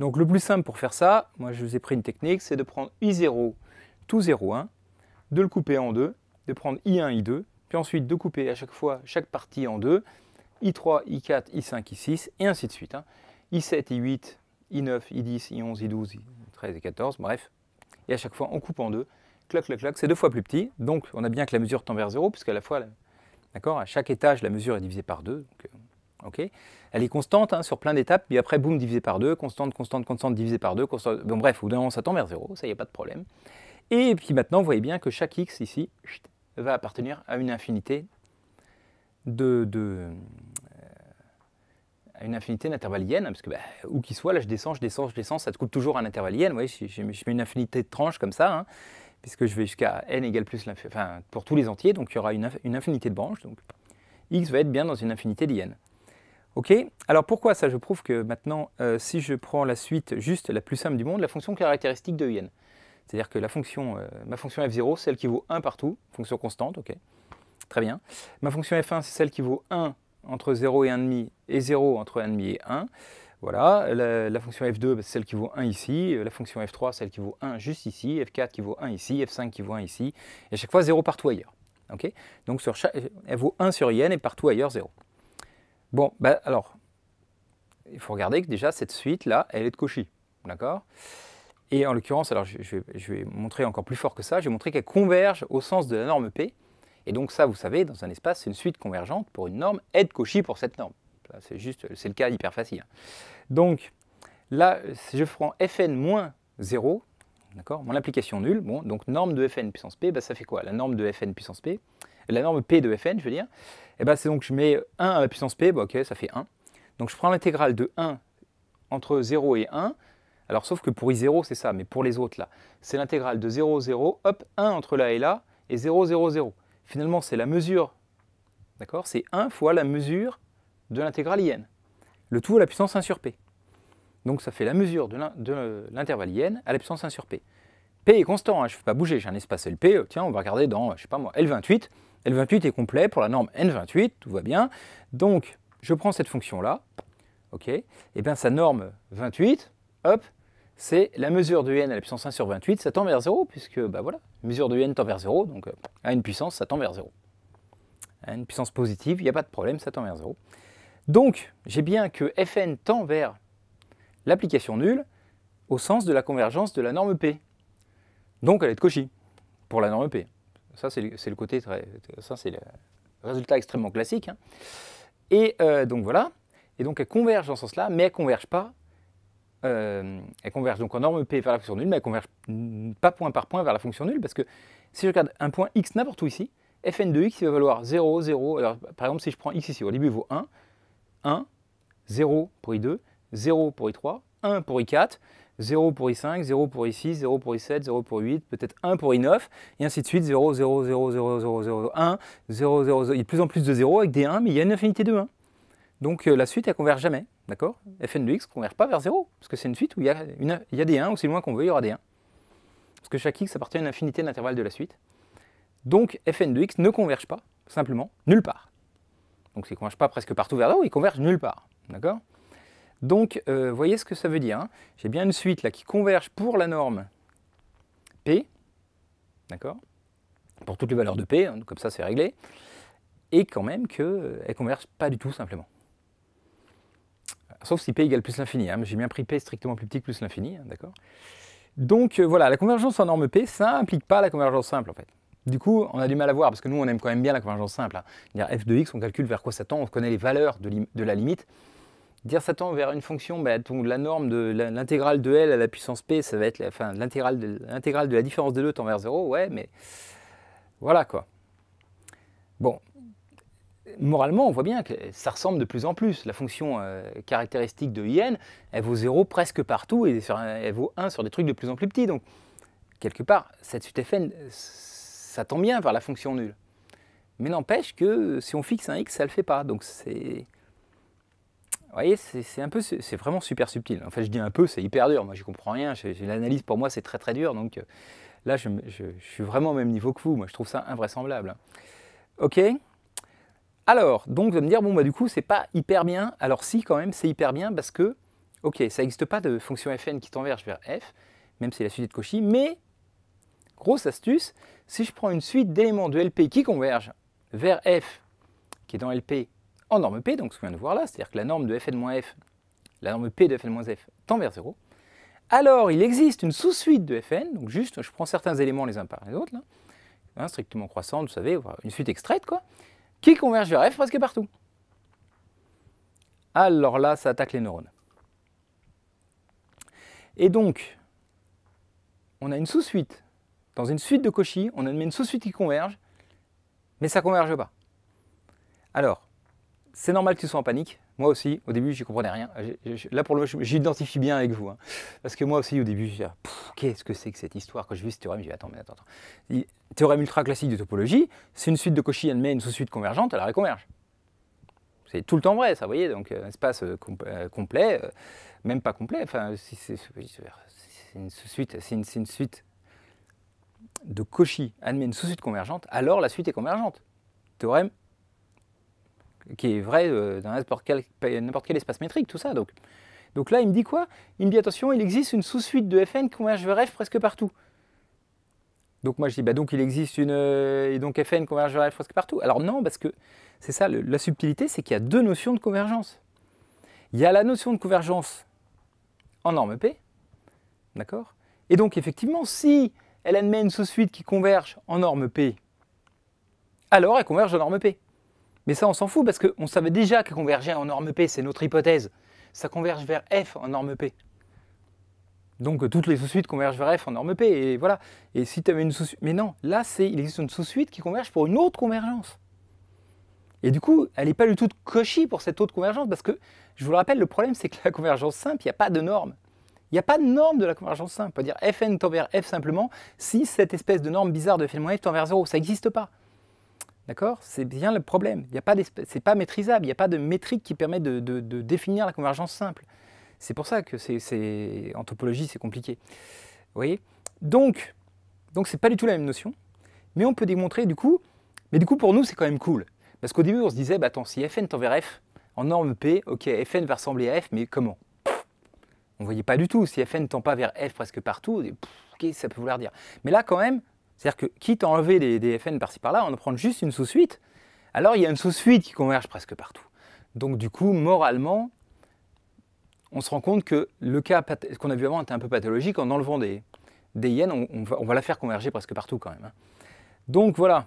Donc le plus simple pour faire ça, moi je vous ai pris une technique, c'est de prendre i0, tout 0,1, de le couper en deux, de prendre i1, i2, puis ensuite de couper à chaque fois chaque partie en deux, I3, I4, I5, I6, et ainsi de suite. I7, I8, I9, I10, I11, I12, I13 et 14, bref. Et à chaque fois, on coupe en deux, clac, clac, clac, c'est deux fois plus petit, donc on a bien que la mesure tend vers zéro, puisqu'à la fois, d'accord, à chaque étage, la mesure est divisée par deux, euh, ok Elle est constante hein, sur plein d'étapes, puis après, boum, divisée par deux, constante, constante, constante, divisée par deux, bon bref, au bout d'un moment, ça tend vers zéro, ça, y a pas de problème. Et puis maintenant, vous voyez bien que chaque x ici, va appartenir à une infinité de, euh, à une infinité d'intervalles hein, parce que bah, où qu'il soit, là je descends, je descends, je descends, ça te coûte toujours un intervalle Vous je, mets une infinité de tranches comme ça, hein, puisque je vais jusqu'à n égale plus enfin, pour tous les entiers, donc il y aura une, une, infinité de branches, donc x va être bien dans une infinité de Ok, alors pourquoi ça Je prouve que maintenant, euh, si je prends la suite juste la plus simple du monde, la fonction caractéristique de n. C'est-à-dire que la fonction, euh, ma fonction f0, c'est celle qui vaut 1 partout, fonction constante, ok, très bien. Ma fonction f1, c'est celle qui vaut 1 entre 0 et 1,5, et 0 entre 1,5 et 1. Voilà, la, fonction f2, bah, c'est celle qui vaut 1 ici, euh, la fonction f3, celle qui vaut 1 juste ici, f4 qui vaut 1 ici, f5 qui vaut 1 ici, et à chaque fois 0 partout ailleurs. ok Donc sur chaque, elle vaut 1 sur in et partout ailleurs 0. Bon, bah alors, il faut regarder que déjà cette suite-là, elle est de Cauchy, d'accord et en l'occurrence, alors je, vais montrer encore plus fort que ça, je vais montrer qu'elle converge au sens de la norme P. Et donc ça, vous savez, dans un espace, c'est une suite convergente pour une norme et de Cauchy pour cette norme. C'est juste, c'est le cas hyper facile. Donc là, je prends Fn moins 0, d'accord, mon application nulle, donc norme de Fn puissance P, bah, ça fait quoi La norme de Fn puissance P, la norme P de Fn, je veux dire, et eh ben bah, c'est donc je mets 1 à la puissance P, bah, ok, ça fait 1. Donc je prends l'intégrale de 1 entre 0 et 1, alors sauf que pour I0, c'est ça, mais pour les autres là, c'est l'intégrale de 0, 0, hop, 1 entre là et là, et 0, 0, 0. Finalement, c'est la mesure, d'accord C'est 1 fois la mesure de l'intégrale IN. Le tout à la puissance 1 sur P. Donc ça fait la mesure de l'intervalle IN à la puissance 1 sur P. P est constant, hein, je ne fais pas bouger, j'ai un espace LP, euh, tiens, on va regarder dans, euh, je sais pas moi, L28. L28 est complet pour la norme N28, tout va bien. Donc, je prends cette fonction-là, ok, et bien sa norme 28, hop, c'est la mesure de n à la puissance 1 sur 28, ça tend vers 0, puisque, bah voilà, mesure de n tend vers 0, donc euh, à une puissance, ça tend vers 0. À une puissance positive, il n'y a pas de problème, ça tend vers 0. Donc, j'ai bien que fn tend vers l'application nulle au sens de la convergence de la norme P. Donc, elle est de Cauchy, pour la norme P. Ça, c'est le, côté Ça, c'est le résultat extrêmement classique. Hein. Et euh, donc, voilà. Et donc, elle converge dans ce sens-là, mais elle ne converge pas euh, elle converge donc en norme P vers la fonction nulle, mais elle converge pas point par point vers la fonction nulle, parce que si je regarde un point x n'importe où ici, fn de x, va valoir 0, 0. Alors, par exemple, si je prends x ici, au début, il vaut 1, 1, 0 pour i2, 0 pour i3, 1 pour i4, 0 pour i5, 0 pour i6, 0 pour i7, 0 pour i8, peut-être 1 pour i9, et ainsi de suite, 0, 0, 0, 0, 0, 0, 1, 0, 0, 0. Il y a de plus en plus de 0 avec des 1, mais il y a une infinité de 1. Donc euh, la suite, elle converge jamais. D'accord Fn de x ne converge pas vers 0, parce que c'est une suite où il y, a des 1, aussi loin qu'on veut, il y aura des 1. Parce que chaque x appartient à une infinité d'intervalle de la suite. Donc Fn de x ne converge pas, simplement, nulle part. Donc il ne converge pas presque partout vers 0, il converge nulle part. D'accord Donc, vous euh, voyez ce que ça veut dire. Hein. J'ai bien une suite là qui converge pour la norme P, d'accord Pour toutes les valeurs de P, hein, comme ça c'est réglé. Et quand même qu'elle euh, ne converge pas du tout, simplement sauf si P égale plus l'infini. Hein. J'ai bien pris P strictement plus petit que plus l'infini, hein, d'accord Donc euh, voilà, la convergence en norme P, ça n'implique pas la convergence simple en fait. Du coup, on a du mal à voir, parce que nous, on aime quand même bien la convergence simple. Hein. Dire f de x, on calcule vers quoi ça tend, on connaît les valeurs de, la limite. Dire ça tend vers une fonction, bah, donc la norme de l'intégrale de L à la puissance P, ça va être l'intégrale de, de la différence des deux tend vers 0, ouais, mais voilà quoi. Bon, moralement, on voit bien que ça ressemble de plus en plus. La fonction euh, caractéristique de IN, elle vaut 0 presque partout et elle vaut 1 sur des trucs de plus en plus petits. Donc, quelque part, cette suite fn, ça tend bien vers la fonction nulle. Mais n'empêche que si on fixe un x, ça ne le fait pas. Donc, c'est. voyez, c'est un peu, c'est vraiment super subtil. En fait, je dis un peu, c'est hyper dur. Moi, je comprends rien. L'analyse, pour moi, c'est très très dur. Donc euh, là, je, je, suis vraiment au même niveau que vous. Moi, je trouve ça invraisemblable. Hein. Ok alors, donc de me dire, bon, bah du coup, c'est pas hyper bien. Alors, si, quand même, c'est hyper bien parce que, ok, ça n'existe pas de fonction fn qui t'enverge vers f, même si c'est la suite de Cauchy, mais, grosse astuce, si je prends une suite d'éléments de LP qui convergent vers f, qui est dans LP en norme P, donc ce qu'on vient de voir là, c'est-à-dire que la norme de fn-f, la norme P de fn-f tend vers 0, alors il existe une sous-suite de fn, donc juste je prends certains éléments les uns par les autres, hein, strictement croissante, vous savez, une suite extraite, quoi, qui converge vers F presque partout. Alors là, ça attaque les neurones. Et donc, on a une sous-suite. Dans une suite de Cauchy, on a une sous-suite qui converge, mais ça ne converge pas. Alors, c'est normal que tu sois en panique, moi aussi, au début, j'y comprenais rien. là, pour le moment, j'identifie bien avec vous. Hein. Parce que moi aussi, au début, je disais ah, qu'est-ce que c'est que cette histoire Quand j'ai vu ce théorème, j'ai dit, attends, mais attends, attends. Théorème ultra classique de topologie, c'est une suite de Cauchy admet une sous-suite convergente, alors elle converge. C'est tout le temps vrai, ça, vous voyez, donc un euh, espace euh, euh, complet, même pas complet, enfin, si c'est une suite, c'est une, une, suite de Cauchy admet une sous-suite convergente, alors la suite est convergente. Théorème qui est vrai euh, dans n'importe quel, espace métrique, tout ça. Donc, donc là, il me dit quoi Il me dit attention, il existe une sous-suite de Fn converge vers f presque partout. Donc moi je dis bah donc il existe une euh, et donc Fn converge vers f presque partout. Alors non parce que c'est ça la subtilité, c'est qu'il y a deux notions de convergence. Il y a la notion de convergence en norme P, d'accord Et donc effectivement, si elle admet une sous-suite qui converge en norme P, alors elle converge en norme P. Mais ça, on s'en fout parce qu'on savait déjà qu'elle convergeait en norme P, c'est notre hypothèse. Ça converge vers F en norme P. Donc euh, toutes les sous-suites convergent vers F en norme P, et voilà. Et si tu avais une sous Mais non, là, il existe une sous-suite qui converge pour une autre convergence. Et du coup, elle n'est pas du tout cochée pour cette autre convergence, parce que, je vous le rappelle, le problème, c'est que la convergence simple, il n'y a pas de norme. Il n'y a pas de norme de la convergence simple. On peut dire Fn tend vers F simplement si cette espèce de norme bizarre de fn F tend vers 0. Ça n'existe pas. D'accord C'est bien le problème. Ce n'est pas maîtrisable. Il n'y a pas de métrique qui permet de, définir la convergence simple. C'est pour ça que c'est, en topologie, c'est compliqué. Vous voyez Donc, donc n'est pas du tout la même notion. Mais on peut démontrer du coup. Mais du coup, pour nous, c'est quand même cool. Parce qu'au début, on se disait, bah attends, si Fn tend vers F, en norme P, ok, Fn va ressembler à F, mais comment On ne voyait pas du tout. Si Fn tend pas vers F presque partout, ok, ça peut vouloir dire. Mais là, quand même, c'est-à-dire que quitte à enlever des, FN par-ci par-là, on en prend juste une sous-suite, alors il y a une sous-suite qui converge presque partout. Donc du coup, moralement, on se rend compte que le cas qu'on a vu avant était un peu pathologique. En enlevant des, des on, va, la faire converger presque partout quand même. Hein. Donc voilà.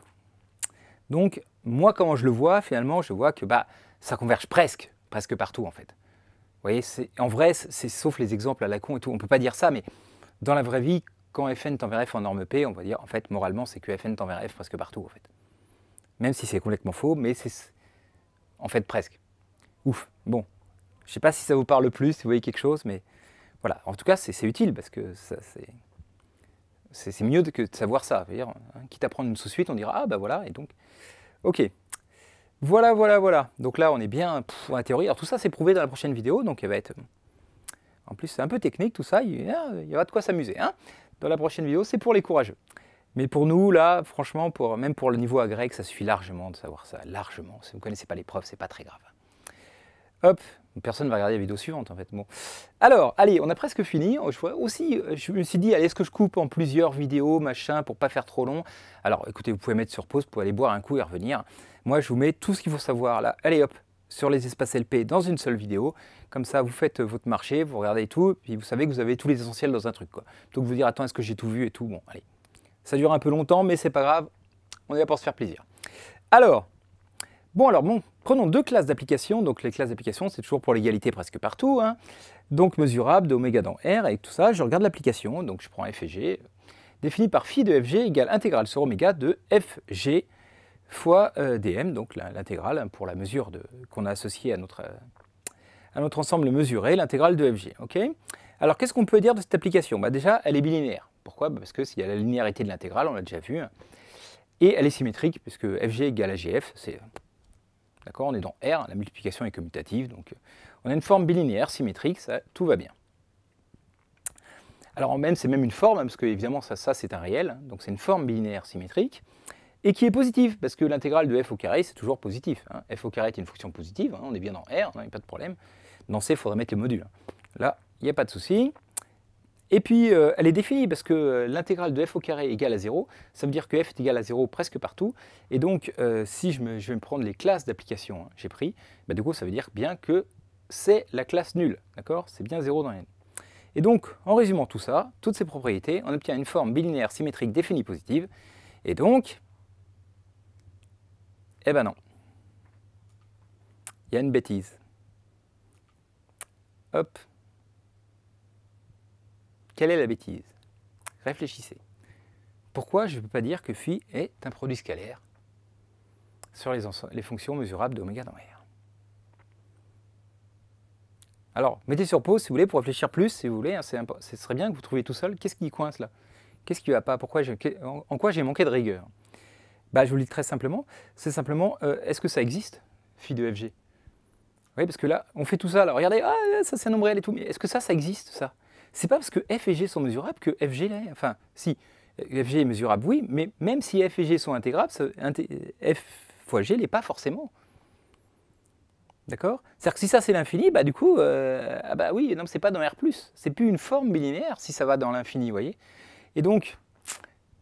Donc moi, comment je le vois finalement Je vois que bah, ça converge presque, presque partout en fait. Vous voyez, en vrai, c'est sauf les exemples à la con et tout, on ne peut pas dire ça, mais dans la vraie vie, quand Fn tend vers f en norme P, on va dire en fait moralement c'est que Fn tend vers f presque partout en fait. Même si c'est complètement faux, mais c'est en fait presque. Ouf, bon. Je sais pas si ça vous parle plus, si vous voyez quelque chose, mais voilà. En tout cas, c'est utile parce que c'est mieux que de savoir ça. Hein, quitte à prendre une sous-suite, on dira ah bah voilà et donc ok. Voilà, voilà, voilà. Donc là, on est bien pour théorie. Alors tout ça, c'est prouvé dans la prochaine vidéo, donc elle va être en plus, c'est un peu technique tout ça, il y aura de quoi s'amuser. Hein dans la prochaine vidéo, c'est pour les courageux. Mais pour nous, là, franchement, même pour le niveau à grec, ça suffit largement de savoir ça, largement. Si vous ne connaissez pas les preuves, c'est pas très grave. Hop, personne ne va regarder la vidéo suivante en fait. Bon. Alors, allez, on a presque fini. Je, aussi, je me suis dit, allez, est-ce que je coupe en plusieurs vidéos, machin, pour pas faire trop long Alors, écoutez, vous pouvez mettre sur pause, pour aller boire un coup et revenir. Moi, je vous mets tout ce qu'il faut savoir là. Allez, hop, sur les espaces LP dans une seule vidéo. Comme ça, vous faites votre marché, vous regardez tout, puis vous savez que vous avez tous les essentiels dans un truc. Quoi. Plutôt vous dire, attends, est-ce que j'ai tout vu et tout. Bon, allez. Ça dure un peu longtemps, mais c'est pas grave. On est là pour se faire plaisir. Alors, bon, alors, bon, prenons deux classes d'applications. Donc, les classes d'applications, c'est toujours pour l'égalité presque partout. Hein. Donc, mesurable, de oméga dans R, et tout ça, je regarde l'application. Donc, je prends g, défini par phi de FG égale intégrale sur oméga de FG fois euh, dm, donc l'intégrale hein, pour la mesure qu'on a associée à notre, ensemble mesuré, l'intégrale de fg. Alors qu'est-ce qu'on peut dire de cette application bah, Déjà, elle est bilinéaire. Pourquoi bah, Parce que s'il y a la linéarité de l'intégrale, on l'a déjà vu, et elle est symétrique, puisque fg égale à gf, c'est... D'accord On est dans R, la multiplication est commutative, donc on a une forme bilinéaire, symétrique, ça, tout va bien. Alors en même, c'est même une forme, hein, parce que évidemment ça, ça c'est un réel, hein, donc c'est une forme bilinéaire symétrique et qui est positive, parce que l'intégrale de f au carré, c'est toujours positif. Hein. f au carré est une fonction positive, hein, on est bien dans R, il hein, n'y a pas de problème. Dans C, il faudrait mettre le module. Là, il n'y a pas de souci. Et puis, euh, elle est définie, parce que euh, l'intégrale de f au carré égale à 0, ça veut dire que f est égal à 0 presque partout. Et donc, euh, si je, vais me prendre les classes d'application j'ai pris, bah, du coup, ça veut dire bien que c'est la classe nulle, d'accord C'est bien 0 dans n. Et donc, en résumant tout ça, toutes ces propriétés, on obtient une forme bilinéaire symétrique définie positive, et donc, eh ben non. Il y a une bêtise. Hop. Quelle est la bêtise Réfléchissez. Pourquoi je ne peux pas dire que phi est un produit scalaire sur les, fonctions mesurables d'oméga dans R Alors, mettez sur pause si vous voulez pour réfléchir plus, si vous voulez. Hein, ce serait bien que vous trouviez tout seul. Qu'est-ce qui coince là Qu'est-ce qui va pas Pourquoi En quoi j'ai manqué de rigueur bah, Je vous le dis très simplement. C'est simplement, euh, est-ce que ça existe, phi de FG Oui, parce que là, on fait tout ça. Alors regardez, ah, ah, ça c'est un nombre réel et tout. Mais est-ce que ça, ça existe, ça C'est pas parce que F et G sont mesurables que FG l'est. Enfin, si, FG est mesurable, oui, mais même si F et G sont intégrables, F fois G l'est pas forcément. D'accord C'est-à-dire que si ça c'est l'infini, bah du coup, euh, ah bah oui, non, c'est pas dans R+, c'est plus une forme bilinéaire si ça va dans l'infini, vous voyez Et donc,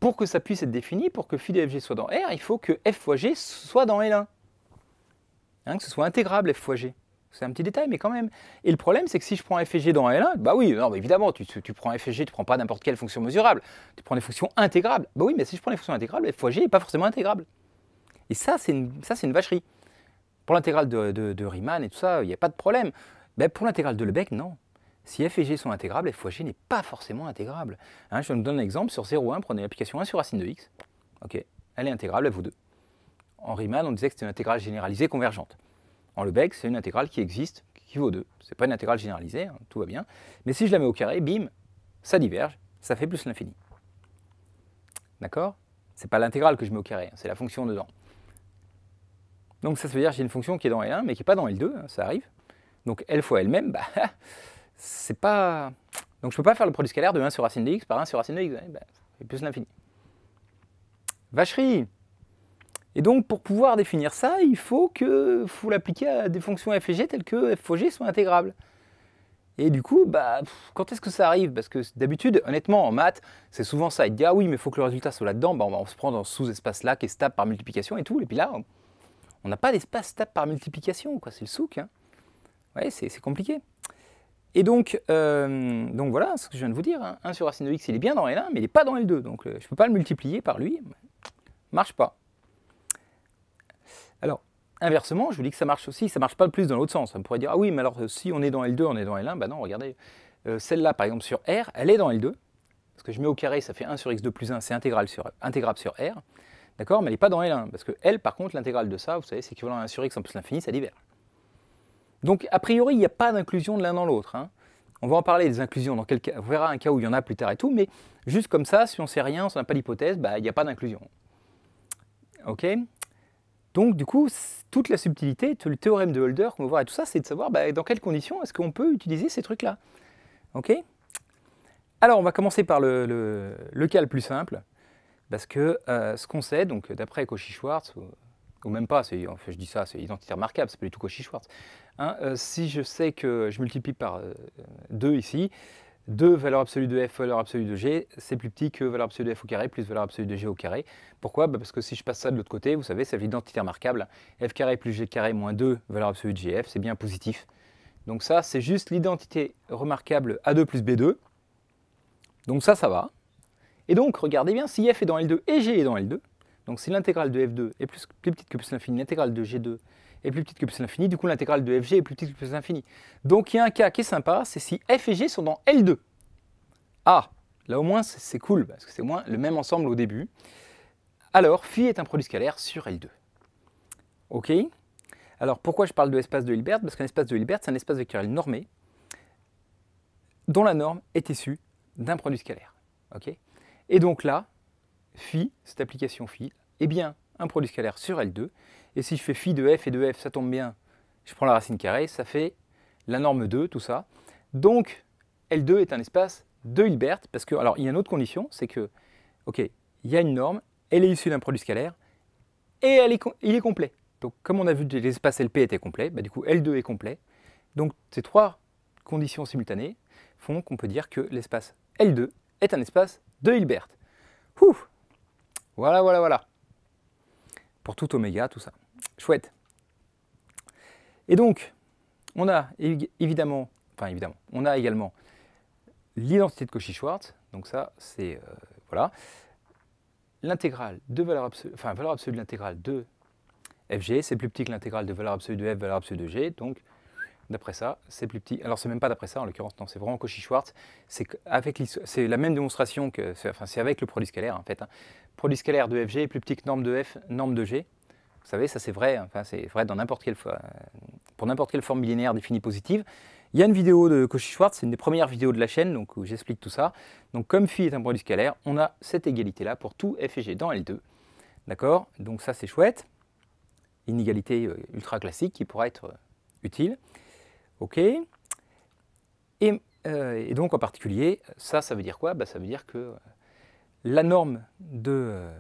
pour que ça puisse être défini, pour que phi de soit dans R, il faut que f fois g soit dans L1. Hein, que ce soit intégrable f fois g. C'est un petit détail, mais quand même. Et le problème, c'est que si je prends f et g dans L1, bah oui, non, évidemment, tu, prends f et g, tu ne prends pas n'importe quelle fonction mesurable, tu prends des fonctions intégrables. Bah oui, mais si je prends les fonctions intégrables, f fois g n'est pas forcément intégrable. Et ça, c'est une, vacherie. Pour l'intégrale de, de, Riemann et tout ça, il n'y a pas de problème. Mais pour l'intégrale de Lebesgue, non. Si f et g sont intégrables, f fois g n'est pas forcément intégrable. Hein, je vous donne un exemple, sur 1, prenez l'application 1 sur racine de x. Ok, elle est intégrable, elle vaut 2. En Riemann, on disait que c'était une intégrale généralisée convergente. En Lebesgue, c'est une intégrale qui existe, qui vaut 2. Ce n'est pas une intégrale généralisée, hein, tout va bien. Mais si je la mets au carré, bim, ça diverge, ça fait plus l'infini. D'accord C'est pas l'intégrale que je mets au carré, hein, c'est la fonction dedans. Donc ça, veut dire que j'ai une fonction qui est dans L1, mais qui n'est pas dans L2, ça arrive. Donc L fois elle-même, bah, c'est pas. Donc je peux pas faire le produit scalaire de 1 sur racine de x par 1 sur racine de x. Et, eh ben, plus l'infini. Vacherie Et donc pour pouvoir définir ça, il faut que faut l'appliquer à des fonctions f et g telles que f g soit intégrable. Et du coup, bah, quand est-ce que ça arrive Parce que d'habitude, honnêtement, en maths, c'est souvent ça. Il dit ah oui, mais il faut que le résultat soit là-dedans. Bah, on, se prend dans ce sous-espace là qui est stable par multiplication et tout. Et puis là, on n'a pas d'espace stable par multiplication. Quoi, C'est le souk. Hein. Ouais, c'est compliqué. Et donc, euh, donc voilà ce que je viens de vous dire. 1 hein. sur racine de x, il est bien dans L1, mais il n'est pas dans L2. Donc euh, je ne peux pas le multiplier par lui. Marche pas. Alors, inversement, je vous dis que ça marche aussi, ça marche pas le plus dans l'autre sens. On pourrait dire, ah oui, mais alors euh, si on est dans L2, on est dans L1. ben bah non, regardez, celle-là, par exemple, sur R, elle est dans L2. Parce que je mets au carré, ça fait 1 sur x2 plus 1, c'est intégrable sur, intégrable sur R. D'accord Mais elle n'est pas dans L1. Parce que L, par contre, l'intégrale de ça, vous savez, c'est équivalent à 1 sur x en plus l'infini, ça diverge. Donc, a priori, il n'y a pas d'inclusion de l'un dans l'autre. Hein. On va en parler des inclusions, dans quel cas, on verra un cas où il y en a plus tard et tout, mais juste comme ça, si on ne sait rien, si on n'a pas l'hypothèse, bah, il n'y a pas d'inclusion. Ok Donc, du coup, toute la subtilité, tout le théorème de Holder qu'on va voir et tout ça, c'est de savoir bah, dans quelles conditions est-ce qu'on peut utiliser ces trucs-là. Ok Alors, on va commencer par le, cas le plus simple, parce que euh, ce qu'on sait, donc d'après Cauchy-Schwarz, ou même pas, c'est, en fait, je dis ça, c'est identité remarquable, c'est pas du tout Cauchy Schwartz. Hein. Euh, si je sais que je multiplie par 2 euh, ici, 2 valeur absolue de f valeur absolue de g, c'est plus petit que valeur absolue de f au carré plus valeur absolue de g au carré. Pourquoi bah, Parce que si je passe ça de l'autre côté, vous savez, c'est l'identité remarquable. f carré plus g carré moins 2 valeur absolue de gf, c'est bien positif. Donc ça, c'est juste l'identité remarquable a2 plus b2. Donc ça, ça va. Et donc, regardez bien, si f est dans L2 et g est dans L2, donc si l'intégrale de f2 est plus, petite que plus l'infini, l'intégrale de g2 est plus petite que plus l'infini, du coup l'intégrale de fg est plus petite que plus l'infini. Donc il y a un cas qui est sympa, c'est si f et g sont dans L2. Ah, là au moins c'est cool, parce que c'est moins le même ensemble au début. Alors, phi est un produit scalaire sur L2. Ok Alors pourquoi je parle de l'espace de Hilbert Parce qu'un espace de Hilbert, c'est un espace vectoriel normé, dont la norme est issue d'un produit scalaire. ok et donc là, phi, cette application phi, est eh bien un produit scalaire sur L2. Et si je fais phi de f et de f, ça tombe bien, je prends la racine carrée, ça fait la norme 2, tout ça. Donc, L2 est un espace de Hilbert, parce que, alors, il y a une autre condition, c'est que, ok, il y a une norme, elle est issue d'un produit scalaire, et elle est, il est complet. Donc, comme on a vu que l'espace LP était complet, bah, du coup, L2 est complet. Donc, ces trois conditions simultanées font qu'on peut dire que l'espace L2 est un espace de Hilbert. Voilà, voilà, voilà. Pour tout oméga, tout ça. Chouette. Et donc, on a évidemment, enfin évidemment, on a également l'identité de Cauchy-Schwarz. Donc ça, c'est, euh, voilà, l'intégrale de valeur absolue, enfin valeur absolue de l'intégrale de fg, c'est plus petit que l'intégrale de valeur absolue de f, valeur absolue de g. Donc, d'après ça, c'est plus petit. Alors, c'est même pas d'après ça, en l'occurrence, non, c'est vraiment Cauchy-Schwarz. C'est la même démonstration que, enfin, c'est avec le produit scalaire, en fait. Hein. Produit scalaire de FG est plus petit que norme de F, norme de G. Vous savez, ça c'est vrai, enfin, c'est vrai dans euh, pour n'importe quelle forme millénaire définie positive. Il y a une vidéo de Cauchy Schwartz, c'est une des premières vidéos de la chaîne, donc où j'explique tout ça. Donc comme phi est un produit scalaire, on a cette égalité-là pour tout F et G dans L2. D'accord Donc ça c'est chouette. Inégalité euh, ultra classique qui pourra être euh, utile. OK et, donc en particulier, ça, ça veut dire quoi bah, Ça veut dire que la norme de, euh,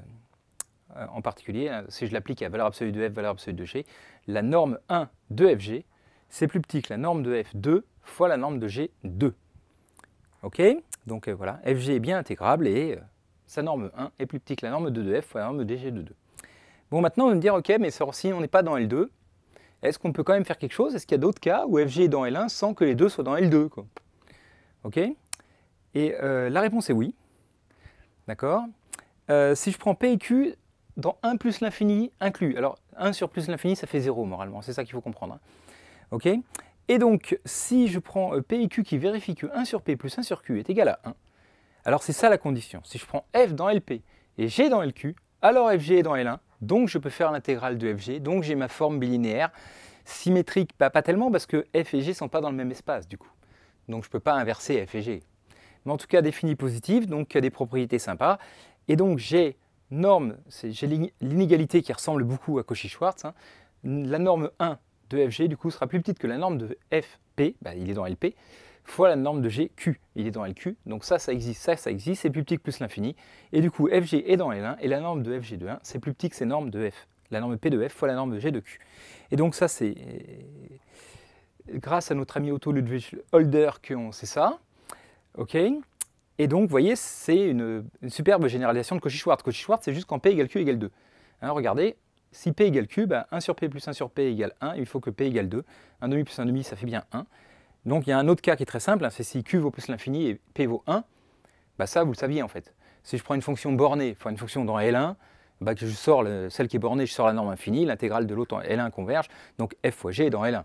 euh, en particulier, hein, si je l'applique à valeur absolue de f, valeur absolue de g, la norme 1 de fg, c'est plus petit que la norme de f2 fois la norme de g2. Ok Donc euh, voilà, fg est bien intégrable et sa norme 1 est plus petit que la norme de 2f fois la norme de g 2. Bon, maintenant, on va me dire, ok, mais si on n'est pas dans L2, est-ce qu'on peut quand même faire quelque chose Est-ce qu'il y a d'autres cas où fg est dans L1 sans que les deux soient dans L2 Ok Et la réponse est oui. D'accord euh, Si je prends P et Q dans 1 plus l'infini inclus, alors 1 sur plus l'infini, ça fait 0 moralement, c'est ça qu'il faut comprendre. Hein. OK Et donc, si je prends euh, P et Q qui vérifie que 1 sur P plus 1 sur Q est égal à 1, alors c'est ça la condition. Si je prends F dans LP et G dans LQ, alors FG est dans L1, donc je peux faire l'intégrale de FG, donc j'ai ma forme bilinéaire symétrique, pas tellement parce que F et G ne sont pas dans le même espace du coup. Donc je ne peux pas inverser F et G mais en tout cas définie positive, donc qui a des propriétés sympas. Et donc j'ai norme, j'ai l'inégalité qui ressemble beaucoup à Cauchy-Schwarz. Hein. La norme 1 de FG, du coup, sera plus petite que la norme de FP, bah, il est dans LP, fois la norme de GQ, il est dans LQ. Donc ça, ça existe, ça, ça existe, c'est plus petit que plus l'infini. Et du coup, FG est dans L1, et la norme de FG de 1, c'est plus petit que ces normes de F. La norme P de F fois la norme de G de Q. Et donc ça, c'est grâce à notre ami Otto Ludwig Holder qu'on sait ça. Ok Et donc, vous voyez, c'est une, superbe généralisation de Cauchy-Schwarz. Cauchy-Schwarz, c'est juste quand P égale Q égale 2. Hein, regardez, si P égale Q, 1 ben, sur P plus 1 sur P égale 1, il faut que P égale 2. 1 demi plus 1 demi, ça fait bien 1. Donc il y a un autre cas qui est très simple, hein, c'est si Q vaut plus l'infini et P vaut 1, bah ben, ça vous le saviez en fait. Si je prends une fonction bornée, enfin une fonction dans L1, ben, que je sors celle qui est bornée, je sors la norme infinie, l'intégrale de l'autre en L1 converge, donc f fois g est dans L1.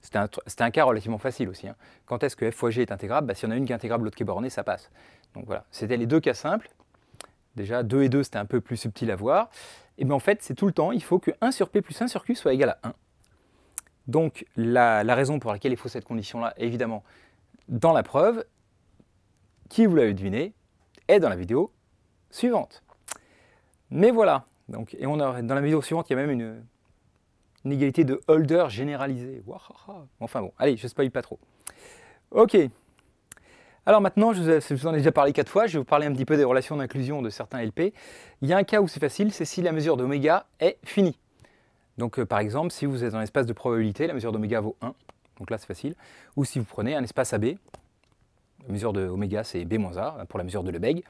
C'était un, cas relativement facile aussi. Hein. Quand est-ce que f fois g est intégrable bah, si on y en a une qui est intégrable, l'autre qui est bornée, ça passe. Donc voilà, c'était les deux cas simples. Déjà, 2 et 2, c'était un peu plus subtil à voir. Et bien en fait, c'est tout le temps, il faut que 1 sur p plus 1 sur q soit égal à 1. Donc la, raison pour laquelle il faut cette condition-là, évidemment, dans la preuve, qui vous l'avez deviné, est dans la vidéo suivante. Mais voilà, donc, et on dans la vidéo suivante, il y a même une, une égalité de holder généralisée. Enfin bon, allez, je spoil pas trop. Ok. Alors maintenant, je vous en ai déjà parlé quatre fois, je vais vous parler un petit peu des relations d'inclusion de certains LP. Il y a un cas où c'est facile, c'est si la mesure d'oméga est finie. Donc euh, par exemple, si vous êtes dans l'espace de probabilité, la mesure d'oméga vaut 1, donc là c'est facile. Ou si vous prenez un espace AB, la mesure de c'est B-A pour la mesure de Lebesgue.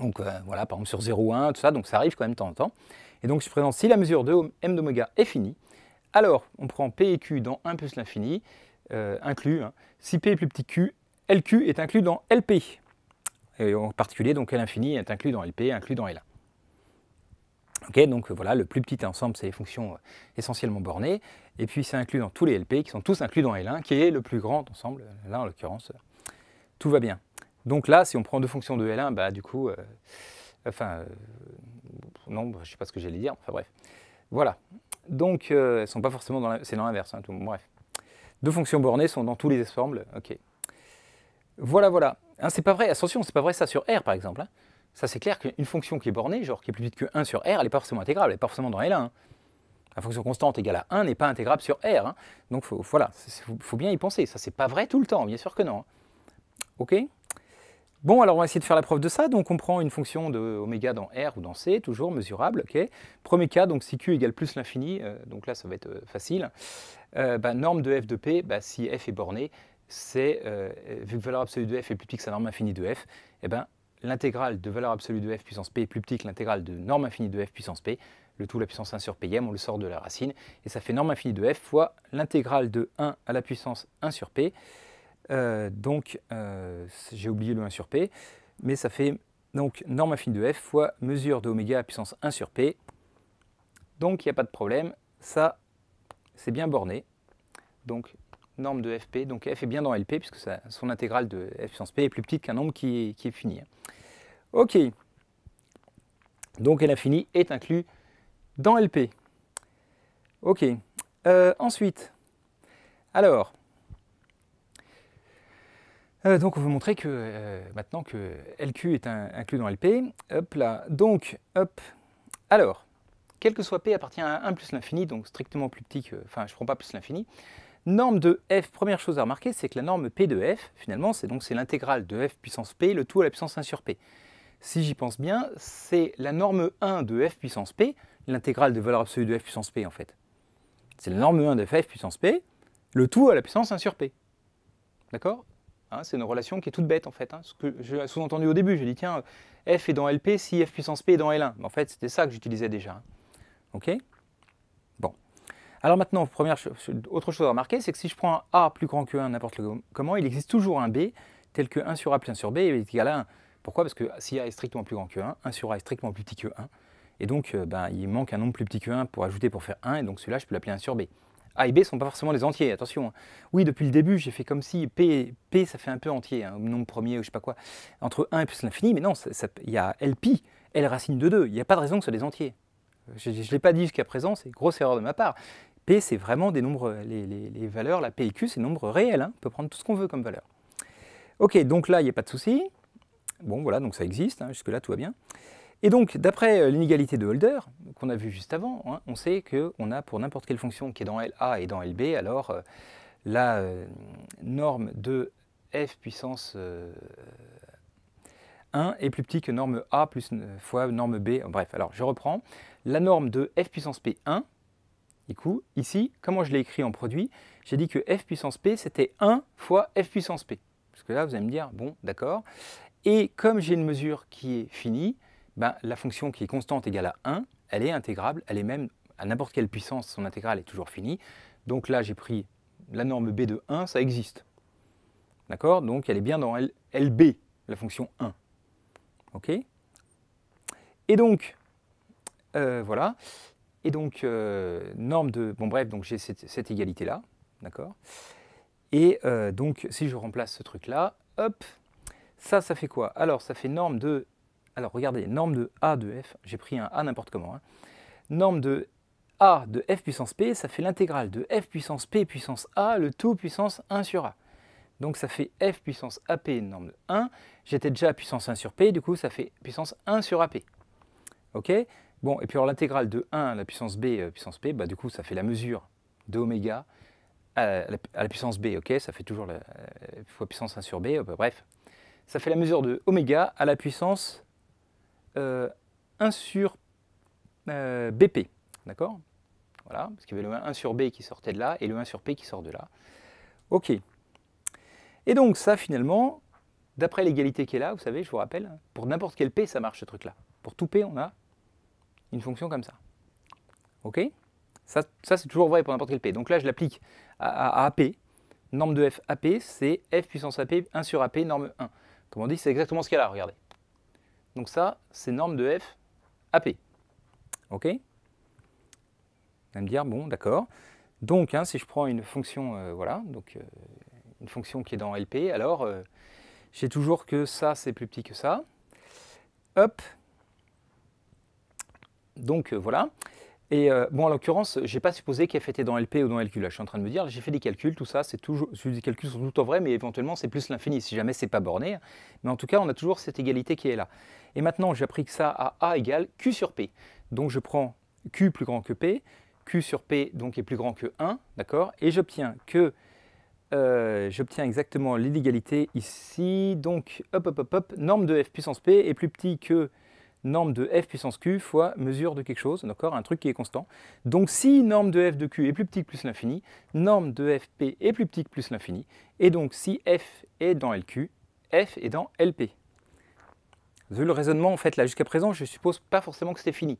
Donc euh, voilà, par exemple sur 0,1, tout ça, donc ça arrive quand même de temps en temps. Et donc, je présente, si la mesure de m d'oméga est finie, alors on prend P et Q dans 1 plus l'infini, euh, inclus. Hein. Si P est plus petit que Q, LQ est inclus dans LP. Et en particulier, donc l'infini est inclus dans LP, inclus dans L1. Ok, donc euh, voilà, le plus petit ensemble, c'est les fonctions euh, essentiellement bornées. Et puis, c'est inclus dans tous les LP, qui sont tous inclus dans L1, qui est le plus grand ensemble. Là, en l'occurrence, tout va bien. Donc là, si on prend deux fonctions de L1, bah, du coup, enfin, non, bah, je ne sais pas ce que j'allais dire, enfin bref. Voilà. Donc, euh, elles sont pas forcément dans C'est dans l'inverse, hein, bref. Deux fonctions bornées sont dans tous les ensembles, ok. Voilà, voilà. Hein, c'est pas vrai, attention, c'est pas vrai ça sur R par exemple. Hein. Ça c'est clair qu'une fonction qui est bornée, genre qui est plus vite que 1 sur R, elle n'est pas forcément intégrable, elle n'est pas forcément dans L1. La fonction constante égale à 1 n'est pas intégrable sur R. Donc voilà, il faut, faut, bien y penser. Ça c'est pas vrai tout le temps, bien sûr que non. Ok Bon, alors on va essayer de faire la preuve de ça. Donc on prend une fonction de oméga dans R ou dans C, toujours mesurable. Premier cas, donc si Q égale plus l'infini, euh, donc là ça va être euh, facile. Euh, bah, norme de f de p, bah, si f est borné, c'est, vu que valeur absolue de f est plus petite que sa norme infinie de f, eh ben, l'intégrale de valeur absolue de f puissance p est plus petite que l'intégrale de norme infinie de f puissance p, le tout la puissance 1 sur pm, on le sort de la racine, et ça fait norme infinie de f fois l'intégrale de 1 à la puissance 1 sur p, euh, donc euh, j'ai oublié le 1 sur P, mais ça fait donc norme infinie de f fois mesure de oméga à puissance 1 sur P. Donc il n'y a pas de problème, ça c'est bien borné. Donc norme de fp, donc f est bien dans LP puisque son intégrale de f puissance p est plus petite qu'un nombre qui est, fini. Ok, donc l'infini est inclus dans LP. Ok, euh, ensuite, alors, euh, donc on veut montrer que euh, maintenant que LQ est inclus dans LP. Hop là, donc hop. Alors, quel que soit P appartient à 1 plus l'infini, donc strictement plus petit que. Enfin, je ne prends pas plus l'infini. Norme de f, première chose à remarquer, c'est que la norme p de f, finalement, c'est donc c'est l'intégrale de f puissance p, le tout à la puissance 1 sur p. Si j'y pense bien, c'est la norme 1 de f puissance p, l'intégrale de valeur absolue de f puissance p en fait. C'est la norme 1 de f puissance p, le tout à la puissance 1 sur p. D'accord Hein, c'est une relation qui est toute bête en fait. Hein. Ce que j'ai sous-entendu au début, j'ai dit tiens, f est dans LP si f puissance p est dans L1. Mais en fait, c'était ça que j'utilisais déjà. Hein. OK Bon. Alors maintenant, autre chose à remarquer, c'est que si je prends un A plus grand que 1 n'importe comment, il existe toujours un B tel que 1 sur A plus 1 sur B est égal à 1. Pourquoi Parce que si A est strictement plus grand que 1, 1 sur A est strictement plus petit que 1. Et donc, euh, ben, il manque un nombre plus petit que 1 pour ajouter pour faire 1, et donc celui-là, je peux l'appeler 1 sur B. A et B sont pas forcément des entiers, attention. Hein. Oui, depuis le début, j'ai fait comme si P, P ça fait un peu entier, hein, nombre premier ou je sais pas quoi, entre 1 et plus l'infini, mais non, il y a LP, L racine de 2, il n'y a pas de raison que ce soit des entiers. Je ne l'ai pas dit jusqu'à présent, c'est grosse erreur de ma part. P, c'est vraiment des nombres, les, valeurs, la P et Q, c'est des nombres réels, hein. on peut prendre tout ce qu'on veut comme valeur. Ok, donc là, il n'y a pas de souci. Bon, voilà, donc ça existe, jusque-là, tout va bien. Et donc, d'après euh, l'inégalité de Holder, qu'on a vu juste avant, hein, on sait qu'on a pour n'importe quelle fonction qui est dans LA et dans LB, alors euh, la euh, norme de f puissance 1 est plus petite que norme A fois norme B. Bref, alors je reprends. La norme de f puissance P1, du coup, ici, comment je l'ai écrit en produit J'ai dit que f puissance P, c'était 1 fois f puissance P. Parce que là, vous allez me dire, bon, d'accord. Et comme j'ai une mesure qui est finie, ben, la fonction qui est constante égale à 1, elle est intégrable, elle est même à n'importe quelle puissance, son intégrale est toujours finie. Donc là, j'ai pris la norme b de 1, ça existe. D'accord Donc elle est bien dans LB, la fonction 1. OK Et donc, euh, voilà. Et donc, euh, norme de... Bon, bref, donc j'ai cette, égalité-là. D'accord Et euh, donc, si je remplace ce truc-là, hop, ça, ça fait quoi Alors, ça fait norme de alors regardez, norme de A de f, j'ai pris un A n'importe comment. Hein. Norme de A de f puissance p, ça fait l'intégrale de f puissance p puissance A, le tout puissance 1 sur A. Donc ça fait f puissance AP, norme de 1. J'étais déjà à puissance 1 sur p, du coup ça fait puissance 1 sur AP. OK Bon, et puis alors l'intégrale de 1 à la puissance b, euh, puissance p, bah, du coup ça fait la mesure de oméga à la, puissance b, ok Ça fait toujours la, euh, fois puissance 1 sur b, bref. Ça fait la mesure de oméga à la puissance 1 euh, sur euh, BP. D'accord Voilà, parce qu'il y avait le 1 sur B qui sortait de là et le 1 sur P qui sort de là. OK. Et donc ça, finalement, d'après l'égalité qui est là, vous savez, je vous rappelle, pour n'importe quel P, ça marche ce truc-là. Pour tout P, on a une fonction comme ça. OK Ça, c'est toujours vrai pour n'importe quel P. Donc là, je l'applique à, à, AP. Norme de f AP, c'est f puissance AP, 1 sur AP, norme 1. Comme on dit, c'est exactement ce qu'il y a là, regardez. Donc ça, c'est norme de F AP. OK Vous allez me dire, bon, d'accord. Donc, hein, si je prends une fonction, euh, voilà, donc euh, une fonction qui est dans LP, alors euh, j'ai toujours que ça, c'est plus petit que ça. Hop. Donc, voilà. Et euh, bon, en l'occurrence, je n'ai pas supposé qu'elle était dans LP ou dans LQ. Là, je suis en train de me dire, j'ai fait des calculs, tout ça, c'est toujours, les calculs sont tout en vrai, mais éventuellement c'est plus l'infini si jamais c'est pas borné. Mais en tout cas, on a toujours cette égalité qui est là. Et maintenant, j'ai appris que ça à A égale Q sur P. Donc je prends Q plus grand que P, Q sur P donc est plus grand que 1, d'accord Et j'obtiens que euh, j'obtiens exactement l'inégalité ici. Donc, hop, hop, hop, hop, norme de f puissance p est plus petit que norme de f puissance q fois mesure de quelque chose, d'accord Un truc qui est constant. Donc si norme de f de q est plus que plus l'infini, norme de fp est plus que plus l'infini, et donc si f est dans LQ, f est dans LP. Vu le raisonnement, en fait, là jusqu'à présent, je suppose pas forcément que c'était fini.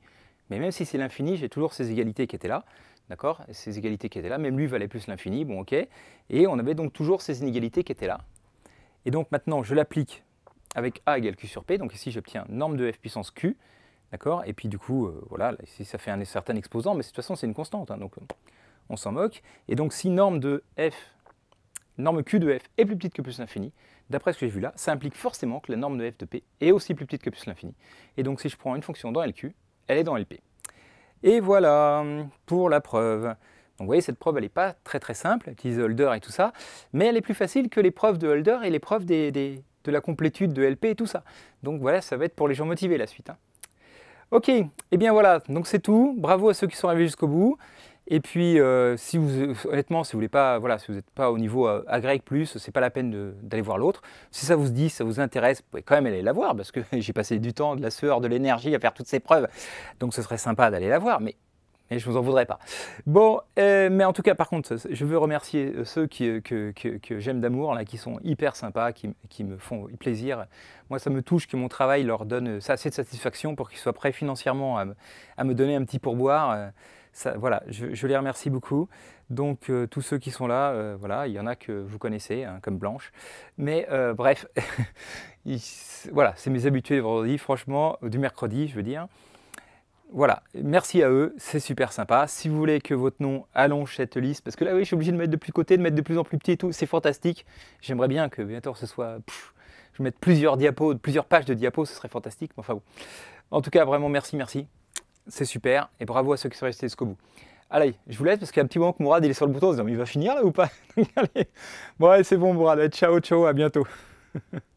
Mais même si c'est l'infini, j'ai toujours ces égalités qui étaient là, d'accord Ces égalités qui étaient là, même lui valait plus l'infini, bon ok. Et on avait donc toujours ces inégalités qui étaient là. Et donc maintenant, je l'applique avec A égale Q sur P. Donc ici, j'obtiens norme de F puissance Q. D'accord Et puis du coup, euh, voilà, ici, ça fait un certain exposant, mais de toute façon, c'est une constante. Hein, donc euh, on s'en moque. Et donc si norme de F, norme Q de F est plus petite que plus l'infini, d'après ce que j'ai vu là, ça implique forcément que la norme de F de P est aussi plus petite que plus l'infini. Et donc si je prends une fonction dans LQ, elle est dans LP. Et voilà hum, pour la preuve. Donc vous voyez, cette preuve, elle n'est pas très très simple, utilise Holder et tout ça, mais elle est plus facile que les preuves de Holder et les preuves des, de la complétude de LP et tout ça. Donc voilà, ça va être pour les gens motivés la suite. Hein. Ok, et eh bien voilà, donc c'est tout. Bravo à ceux qui sont arrivés jusqu'au bout. Et puis, euh, si vous, honnêtement, si vous voulez pas, voilà, si vous n'êtes pas au niveau à euh, grec plus, c'est pas la peine d'aller voir l'autre. Si ça vous dit, ça vous intéresse, vous pouvez quand même aller la voir parce que j'ai passé du temps, de la sueur, de l'énergie à faire toutes ces preuves. Donc, ce serait sympa d'aller la voir, mais et je vous en voudrais pas. Bon, euh, mais en tout cas, par contre, je veux remercier euh, ceux euh, que, j'aime d'amour, là, qui sont hyper sympas, qui, me font plaisir. Moi, ça me touche que mon travail leur donne assez de satisfaction pour qu'ils soient prêts financièrement à, me donner un petit pourboire. voilà, je, les remercie beaucoup. Donc tous ceux qui sont là, voilà, il y en a que vous connaissez, hein, comme Blanche. Mais bref, voilà, c'est mes habitués vendredi, franchement, du mercredi, je veux dire. Voilà, merci à eux, c'est super sympa. Si vous voulez que votre nom allonge cette liste, parce que là oui, je suis obligé de mettre de plus côté, de mettre de plus en plus petit et tout, c'est fantastique. J'aimerais bien que bientôt ce soit... je mette plusieurs diapos, plusieurs pages de diapos, ce serait fantastique. Mais enfin En tout cas, vraiment merci, merci. C'est super, et bravo à ceux qui sont restés jusqu'au bout. Allez, je vous laisse parce qu'il y a un petit moment que Mourad il est sur le bouton en il va finir là ou pas Bon, allez, c'est bon Mourad, ciao, ciao, à bientôt.